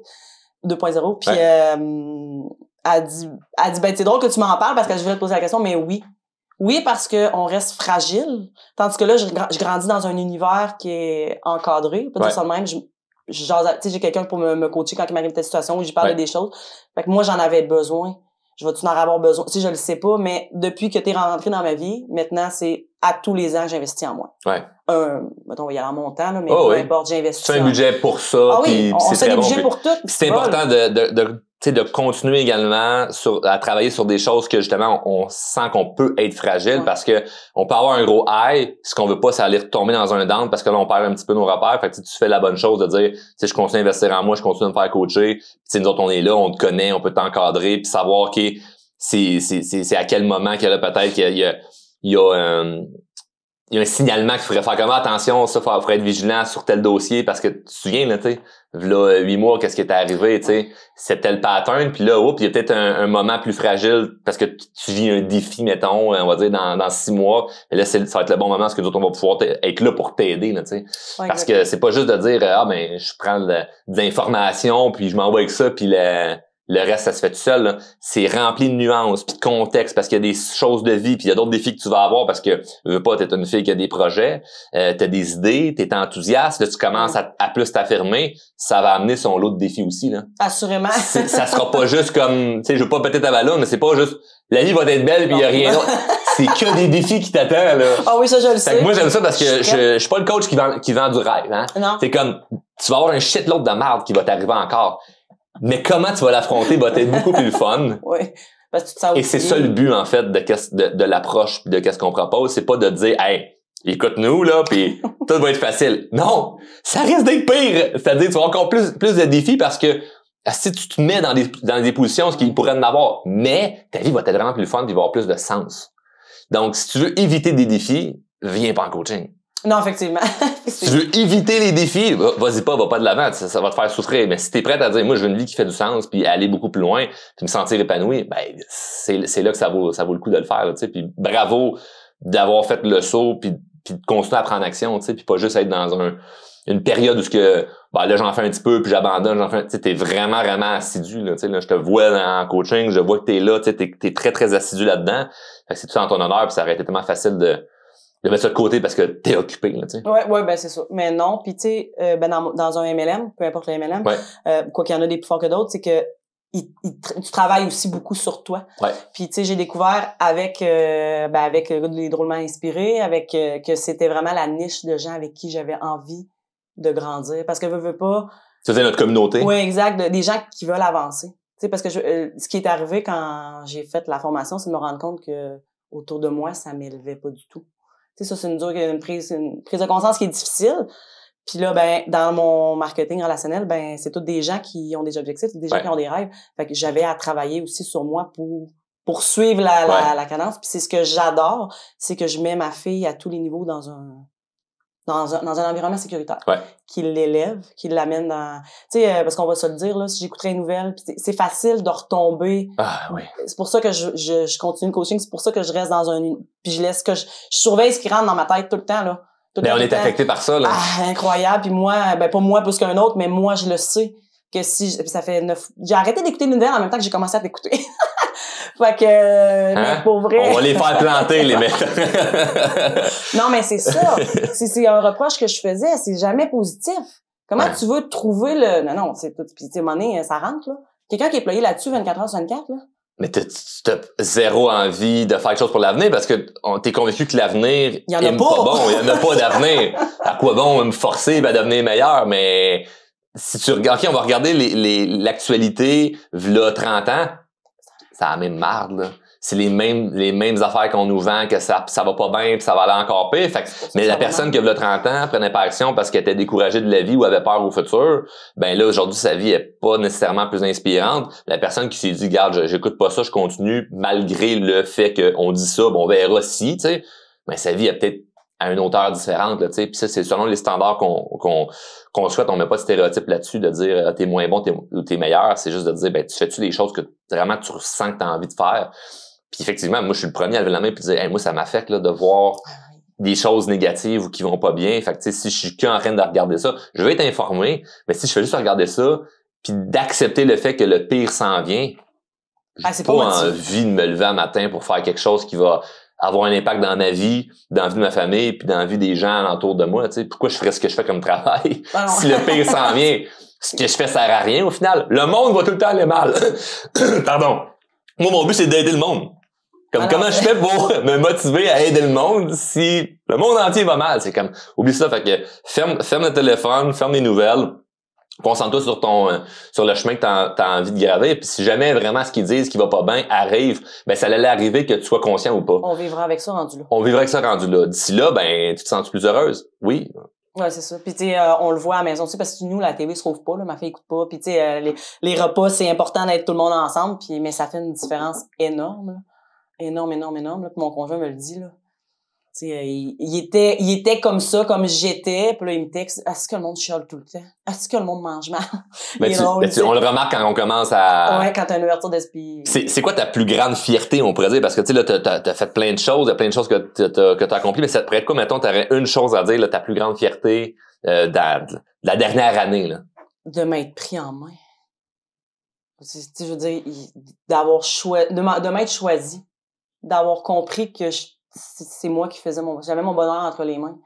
2.0. Puis euh, elle dit, dit, ben c'est drôle que tu m'en parles parce que je voulais te poser la question, mais oui, oui, parce qu'on reste fragile. Tandis que là, je, je, grandis dans un univers qui est encadré. Pas tout ça de même. Je, j'ai quelqu'un pour me, coacher quand il m'arrive telle situation où j'y parle des choses. Fait que moi, j'en avais besoin. Je vais-tu en avoir besoin? Si sais, je le sais pas, mais depuis que tu es rentré dans ma vie, maintenant, c'est à tous les ans, j'investis en moi. Ouais. Euh, mettons, on y a un montant, là, mais oh peu importe, j'investis. C'est un budget pour ça. Ah oui, puis, pour tout. C'est important de, de, de tu de continuer également sur, à travailler sur des choses que justement on, sent qu'on peut être fragile parce que on peut avoir un gros high, ce qu'on veut pas, c'est aller tomber dans un down parce que là on perd un petit peu nos repères. Fait que tu fais la bonne chose de dire, si je continue à investir en moi, je continue à me faire coacher. Si nous autres on est là, on te connaît, on peut t'encadrer, puis savoir que c'est c'est c'est à quel moment que là peut-être qu'il y a, il y a, y euh, a il y a un signalement qu'il faudrait faire comme attention, ça, faudrait, être vigilant sur tel dossier parce que tu te souviens, là, tu sais, là, euh, huit mois, qu'est-ce qui est arrivé, tu sais, c'est tel pattern, puis là, oups, il y a peut-être un, moment plus fragile parce que tu, vis un défi, mettons, euh, on va dire, dans, six mois, mais là, ça va être le bon moment parce que d'autres on va pouvoir être là pour t'aider, là, tu sais. parce que c'est pas juste de dire, ah, ben, je prends de l'information, puis je m'envoie avec ça, puis là le reste, ça se fait tout seul. C'est rempli de nuances, puis de contexte, parce qu'il y a des choses de vie, puis il y a d'autres défis que tu vas avoir, parce que, veux pas, être une fille qui a des projets, euh, tu as des idées, t'es enthousiaste, là, tu commences à, plus t'affirmer, ça va amener son lot de défis aussi, là. Assurément. ça sera *laughs* pas juste comme, tu sais, je veux pas peut-être avaler, mais c'est pas juste, la vie va être belle, puis il y a rien d'autre. *laughs* c'est que des défis qui t'attendent, Ah oui, ça, je le sais. moi, j'aime ça parce que je, je suis pas le coach qui vend, qui vend du rêve, hein. Non. C'est comme, tu vas avoir un l'autre de merde qui va t'arriver encore mais comment tu vas l'affronter va bah, être *laughs* beaucoup plus fun. Oui. tu te sens Et c'est ça le but, en fait, de, de, de l'approche de qu'est-ce qu'on propose. C'est pas de dire, hey, écoute-nous, là, puis *laughs* tout va être facile. Non! Ça risque d'être pire! C'est-à-dire, tu vas encore plus, plus de défis parce que si tu te mets dans des, positions ce qu'il pourrait en avoir, mais ta vie va être vraiment plus fun, et va avoir plus de sens. Donc, si tu veux éviter des défis, viens pas en coaching. Non, effectivement. *laughs* si tu veux éviter les défis, vas-y pas, va pas de l'avant, ça, va te faire souffrir. Mais si t'es prêt prête à dire, moi, je veux une vie qui fait du sens, puis aller beaucoup plus loin, puis me sentir épanoui, ben, c'est là que ça vaut, le coup de le faire, tu sais. Puis bravo d'avoir fait le saut, puis, de continuer à prendre action, tu sais, puis pas juste être dans un, une période où ce que, ben là, j'en fais un petit peu, puis j'abandonne, j'en fais tu sais, t'es vraiment, vraiment assidu, là, tu sais, je te vois en coaching, je vois que t'es là, tu sais, t'es très, très assidu là-dedans. c'est tout en ton honneur, puis ça aurait été tellement facile de, de mettre ça de côté parce que t'es occupé, là, tu sais. Ouais, ouais, ben c'est ça. Mais non, puis tu sais, euh, ben dans, un MLM, peu importe le MLM, euh, quoi qu'il y en a des plus forts que d'autres, c'est que tu travailles aussi beaucoup sur toi. Puis tu sais, j'ai découvert avec euh, ben, avec les drôlement inspirés, avec que c'était vraiment la niche de gens avec qui j'avais envie de grandir parce que je veux pas c'était notre communauté. Oui, exact, des gens qui veulent avancer. Tu sais parce que ce qui est arrivé quand j'ai fait la formation, c'est de me rendre compte que autour de moi, ça m'élevait pas du tout sais, ça, c'est une prise, une prise de conscience qui est difficile. Puis là, ben, dans mon marketing relationnel, ben, c'est tous des gens qui ont des objectifs, des gens qui ont des rêves. Fait que j'avais à travailler aussi sur moi pour poursuivre la, la, la cadence. Puis c'est ce que j'adore, c'est que je mets ma fille à tous les niveaux dans un dans un, dans un environnement sécuritaire. Qui l'élève, qui l'amène dans... Tu sais, euh, parce qu'on va se le dire, là, si j'écouterais une nouvelle, c'est facile de retomber. Ah, oui. C'est pour ça que je, je, continue le coaching, c'est pour ça que je reste dans un... Puis je laisse que... Je, je surveille ce qui rentre dans ma tête tout le temps, là. Ben, on est affecté par ça, là. Ah, incroyable. Puis moi, ben pas moi plus qu'un autre, mais moi, je le sais. Que si... Puis ça fait neuf... J'ai arrêté d'écouter une nouvelle en même temps que j'ai commencé à t'écouter. *laughs* Fait que, hein? pour vrai. On va les faire planter, les mecs. *laughs* non, mais c'est ça. C'est un reproche que je faisais. C'est jamais positif. Comment tu veux trouver le. Non, non, c'est tout. Puis, monnaie ça rentre, là. Quelqu'un qui est ployé là-dessus 24 h sur 24, là. Mais t'as zéro envie de faire quelque chose pour l'avenir parce que t'es convaincu que l'avenir il n'y en a pas. bon, il n'y en a pas d'avenir. À quoi bon me forcer à devenir meilleur Mais si tu regardes, on va regarder l'actualité les, l'actualité 30 ans, ça la même marde, là. C'est les mêmes, les mêmes affaires qu'on nous vend, que ça, ça va pas bien, puis ça va aller encore pire. mais la personne qui a 30 ans prenait pas action parce qu'elle était découragée de la vie ou avait peur au futur, ben là, aujourd'hui, sa vie est pas nécessairement plus inspirante. La personne qui s'est dit, garde, j'écoute pas ça, je continue, malgré le fait qu'on dit ça, bon, on verra si, tu sais, ben, sa vie a peut-être à une hauteur différente. Là, puis ça, c'est selon les standards qu'on qu'on souhaite. On met pas de stéréotype là-dessus de dire tu euh, t'es moins bon t'es, ou t'es meilleur. C'est juste de dire ben tu fais-tu des choses que vraiment tu ressens que tu as envie de faire. Puis effectivement, moi je suis le premier à lever la main et dire moi ça m'affecte là, de voir ah des choses négatives ou qui vont pas bien. Fait que, si je suis qu'en train de regarder ça, je vais être informé, mais si je fais juste regarder ça, puis d'accepter le fait que le pire s'en vient, je ah, pour pas, pas envie de me lever un matin pour faire quelque chose qui va avoir un impact dans ma vie, dans la vie de ma famille, puis dans la vie des gens autour de moi. Tu pourquoi je ferais ce que je fais comme travail *laughs* si le pire s'en vient? Ce que je fais sert à rien au final. Le monde va tout le temps aller mal. *coughs* Pardon. Moi, mon but, c'est d'aider le monde. Comme comment je fais pour *laughs* me motiver à aider le monde si le monde entier va mal? C'est comme oublie ça, fait que ferme, ferme le téléphone, ferme les nouvelles, Concentre-toi sur ton euh, sur le chemin que tu as, envie de graver. Puis si jamais vraiment ce qu'ils disent qui va pas bien arrive, ben ça allait arriver que tu sois conscient ou pas. On vivra avec ça rendu là. On vivra avec ça rendu là. D'ici là, ben tu te sens plus heureuse. Oui. Ouais, c'est ça. Puis tu sais, euh, on le voit à la maison sais, parce que nous la télé se trouve pas ma fille écoute pas. Puis tu sais euh, les, repas, c'est important d'être tout le monde ensemble puis mais ça fait une différence énorme. Énorme énorme énorme là. Puis mon conjoint me le dit là. Euh, il, était, il était comme ça, comme j'étais. Puis là, il me texte Est-ce que le monde chiale tout le temps Est-ce que le monde mange mal on, le remarque quand on commence à. Ouais, quand t'as une ouverture d'esprit. C'est quoi ta plus grande fierté, on pourrait dire Parce que tu sais, là, t'as as fait plein de choses, plein de choses que t'as as accomplies. Mais ça te prête quoi, mettons, t'aurais une chose à dire, ta plus grande fierté euh, de, la, dernière année là. De m'être pris en main. Tu je veux dire, d'avoir de m'être choisi, d'avoir compris que je c'est moi qui faisais mon. J'avais mon bonheur entre les mains.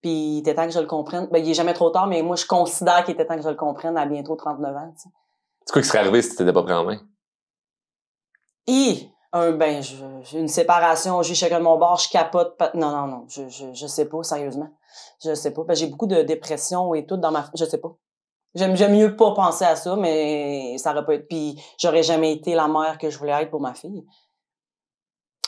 Puis il était temps que je le comprenne. Ben, il est jamais trop tard, mais moi, je considère qu'il était temps que je le comprenne à bientôt 39 ans. C'est quoi qui serait arrivé si tu t'étais pas pris en main? Et un, ben, une séparation, j'ai chacun de mon bord, je capote. Non, non, non, je, je, sais pas, sérieusement. Je sais pas. Ben, j'ai beaucoup de dépression et tout dans ma. Je sais pas. J'aime, j'aime mieux pas penser à ça, mais ça aurait pas été. Puis j'aurais jamais été la mère que je voulais être pour ma fille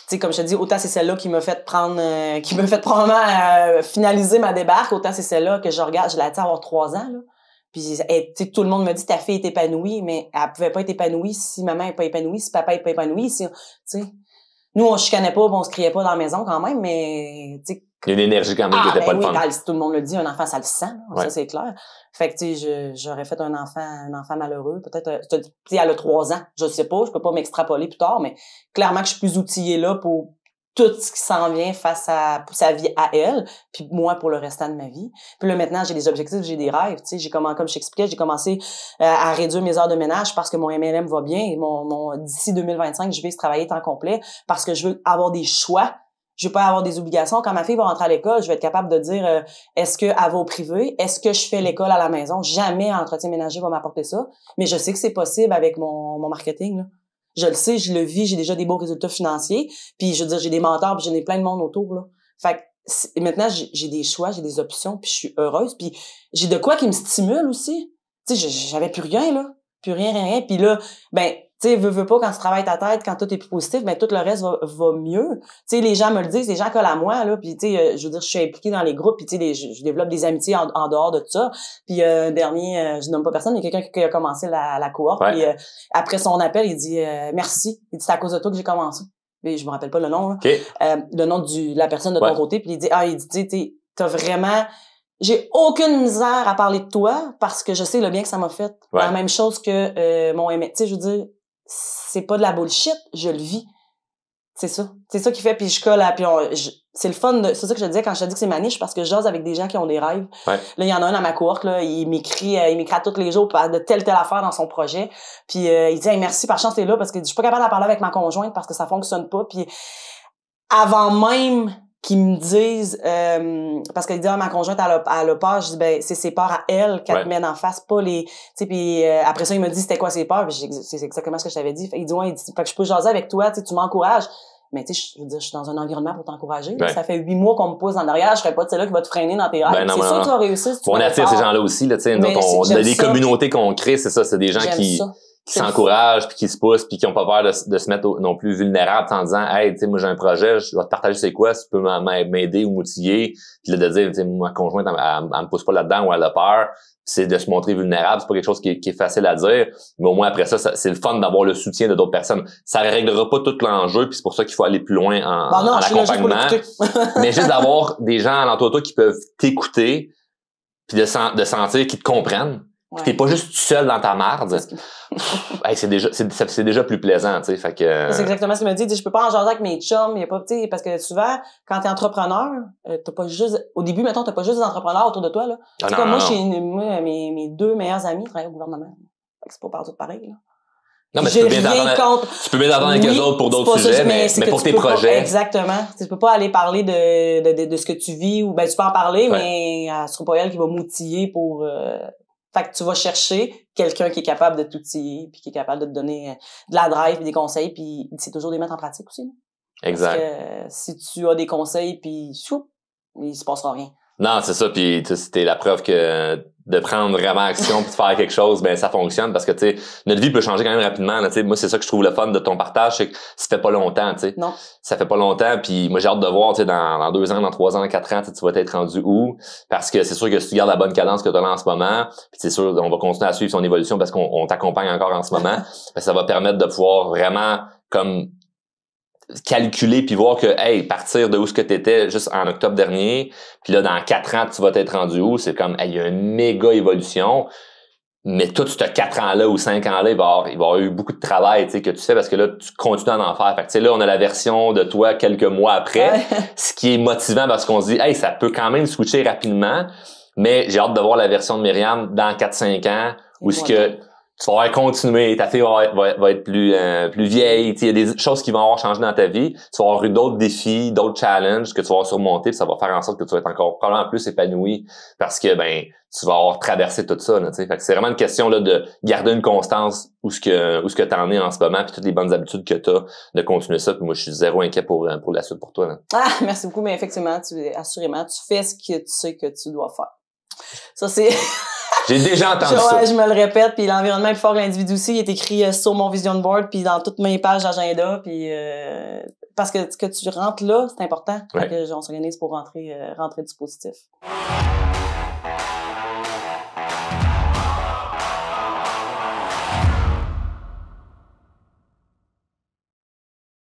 sais, comme je te dis, autant c'est celle-là qui m'a fait prendre, euh, qui m'a fait probablement euh, finaliser ma débarque, autant c'est celle-là que je regarde, je l'ai à avoir trois ans, là. Puis, tout le monde me dit, ta fille est épanouie, mais elle pouvait pas être épanouie si maman est pas épanouie, si papa est pas épanoui, si, tu sais. Nous, on chicanait pas, on se criait pas dans la maison quand même, mais, tu sais, il y a une énergie quand même qui ah, ben le ben, tout le monde le dit, un enfant, ça le sent, ça c'est clair. Fait que, tu sais, j'aurais fait un enfant, un enfant malheureux, peut-être, euh, tu sais, elle a trois ans, je sais pas, je peux pas m'extrapoler plus tard, mais clairement que je suis plus outillée là pour tout ce qui s'en vient face à sa vie à elle, puis moi pour le restant de ma vie. Puis là maintenant j'ai des objectifs, j'ai des rêves, tu sais, j'ai comme comme je t'expliquais, j'ai commencé euh, à réduire mes heures de ménage parce que mon MLM va bien, et mon, mon d'ici 2025 je vais se travailler temps complet parce que je veux avoir des choix je vais pas avoir des obligations. Quand ma fille va rentrer à l'école, je vais être capable de dire euh, est-ce que à vos privés est-ce que je fais l'école à la maison. Jamais un entretien ménager va m'apporter ça, mais je sais que c'est possible avec mon, mon marketing. Je le sais, je le vis, j'ai déjà des beaux résultats financiers, puis je veux dire j'ai des mentors, puis j'en plein de monde autour là. Fait que maintenant j'ai des choix, j'ai des options, puis je suis heureuse, puis j'ai de quoi qui me stimule aussi. Tu sais, j'avais plus rien là, plus rien, rien, rien. Puis là, ben tu sais, veux, veux pas, quand tu travailles ta tête, quand tout est plus positif, mais ben, tout le reste va, mieux. Tu sais, les gens me le disent, les gens collent à moi, là, puis tu sais, euh, je veux dire, je suis impliquée dans les groupes, puis tu sais, je, développe des amitiés en, dehors de tout ça. Puis euh, dernier, euh, je nomme pas personne, mais quelqu'un qui, a commencé la, la cohorte, puis euh, après son appel, il dit merci ». Il dit « c'est à cause de toi que j'ai commencé ». Mais Je me rappelle pas le nom, là. le nom de la personne de ton côté, puis il dit « ah, il dit, tu sais, t'as vraiment… » j'ai aucune misère à parler de toi parce que je sais le bien que ça m'a fait. La même chose que mon Tu je veux c'est pas de la bullshit, je le vis. C'est ça. C'est ça qui fait, puis je colle puis c'est le fun, c'est ça que je disais quand je te dis que c'est ma niche, parce que j'ose avec des gens qui ont des rêves. Là, il y en a un dans ma cohorte, là, il m'écrit, euh, il m'écrit à tous les jours de telle, telle affaire dans son projet, puis euh, il dit merci, par chance, t'es là, parce que je suis pas capable d'en parler avec ma conjointe, parce que ça fonctionne pas, puis avant même qui me disent euh, parce qu'elle dit ah, ma conjointe à a, peur je dis ben c'est ses peurs à elle qu'elle ouais. mène en face pas les tu sais puis euh, après ça il me dit c'était quoi ses peurs c'est exactement ce que je t'avais dit il dit ouais que je peux jaser avec toi tu m'encourages mais tu sais je veux dire je suis dans un environnement pour t'encourager ça fait huit mois qu'on me pousse en arrière je serais pas de là qui va te freiner dans tes rêves ben c'est sûr que tu vas réussir on attire ces gens là aussi là tu sais des les communautés qu'on crée c'est ça c'est des gens qui qui s'encouragent, puis qui se poussent, puis qui ont pas peur de, se mettre non plus vulnérables en disant Hey, tu sais, moi j'ai un projet, je vais te partager c'est quoi, si tu peux m'aider ou m'outiller, puis de dire, ma conjointe, elle, me pousse pas là-dedans ou elle a peur, c'est de se montrer vulnérable, c'est pas quelque chose qui est, facile à dire, mais au moins après ça, c'est le fun d'avoir le soutien de d'autres personnes. Ça réglera pas tout l'enjeu, puis c'est pour ça qu'il faut aller plus loin en, bah accompagnement. *laughs* mais juste d'avoir des gens à de toi qui peuvent t'écouter, puis de, de sentir qu'ils te comprennent tu T'es pas juste seul dans ta marde. *laughs* c'est déjà, c'est déjà plus plaisant, tu sais. Fait que. Euh, c'est exactement ce qu'il me dit. Je peux pas en jaser avec mes chums, y a pas, tu parce que souvent, quand t'es entrepreneur, euh, t'as pas juste, au début, tu t'as pas juste des entrepreneurs autour de toi, là. Ah, comme moi, non. moi mes, mes, deux meilleurs amis travaillent au gouvernement. c'est pas partout pareil, Non, mais tu peux, bien contre... tu peux bien t'entendre avec eux autres pour d'autres sujets, mais, pour tes projets. exactement. Tu peux pas aller parler de, de, de, ce que tu vis, ou ben tu peux en parler, mais euh, ce sera pas elle qui va m'outiller pour, fait que tu vas chercher quelqu'un qui est capable de t'outiller, puis qui est capable de te donner euh, de la drive, des conseils, puis c'est toujours des mettre en pratique aussi. Exact. Euh, si tu as des conseils, puis chou, il se passera rien. Non, c'est ça. Puis c'était la preuve que de prendre vraiment action puis de faire quelque chose, ben ça fonctionne parce que tu sais notre vie peut changer quand même rapidement. Là, sais, moi c'est ça que je trouve le fun de ton partage, c'est que ça fait pas longtemps, tu sais. Non. Ça fait pas longtemps. Puis moi j'ai hâte de voir, tu sais, dans, deux ans, dans trois ans, dans quatre ans, tu vas être rendu où Parce que c'est sûr que si tu gardes la bonne cadence que tu as en ce moment, puis c'est sûr on va continuer à suivre son évolution parce qu'on t'accompagne encore en ce moment, *laughs* ben, ça va permettre de pouvoir vraiment comme calculer puis voir que, hey, partir de où ce que t'étais juste en octobre dernier, puis là, dans quatre ans, tu vas t'être rendu où? C'est comme, il y a une méga évolution. Mais tout ce quatre ans-là ou cinq ans-là, il va avoir, il va eu beaucoup de travail, tu sais, que tu sais, parce que là, tu continues à en faire. Fait que, tu sais, là, on a la version de toi quelques mois après, *laughs* ce qui est motivant parce qu'on se dit, hey, ça peut quand même switcher rapidement, mais j'ai hâte de voir la version de Myriam dans 4-5 ans, où ce que tu vas continuer, ta fille va, être plus, euh, plus vieille, il y a des choses qui vont avoir changé dans ta vie, tu vas avoir eu d'autres défis, d'autres challenges que tu vas surmonter, ça va faire en sorte que tu vas être encore probablement plus épanoui parce que ben tu vas avoir traversé tout ça. Là, fait c'est vraiment une question là, de garder une constance où ce que où ce que tu en es en ce moment, puis toutes les bonnes habitudes que tu as, de continuer ça. moi, je suis zéro inquiet pour, euh, pour la suite pour toi. Ah, merci beaucoup, mais effectivement, tu assurément, tu fais ce que tu sais que tu dois faire. Ça, c'est. *laughs* J'ai déjà entendu ça. Ouais, je me le répète. Puis l'environnement est fort que l'individu aussi. Il est écrit euh, sur mon vision board, puis dans toutes mes pages d'agenda. Puis euh, parce que ce que tu rentres là, c'est important. que Que, on s'organise pour rentrer, euh, rentrer du positif.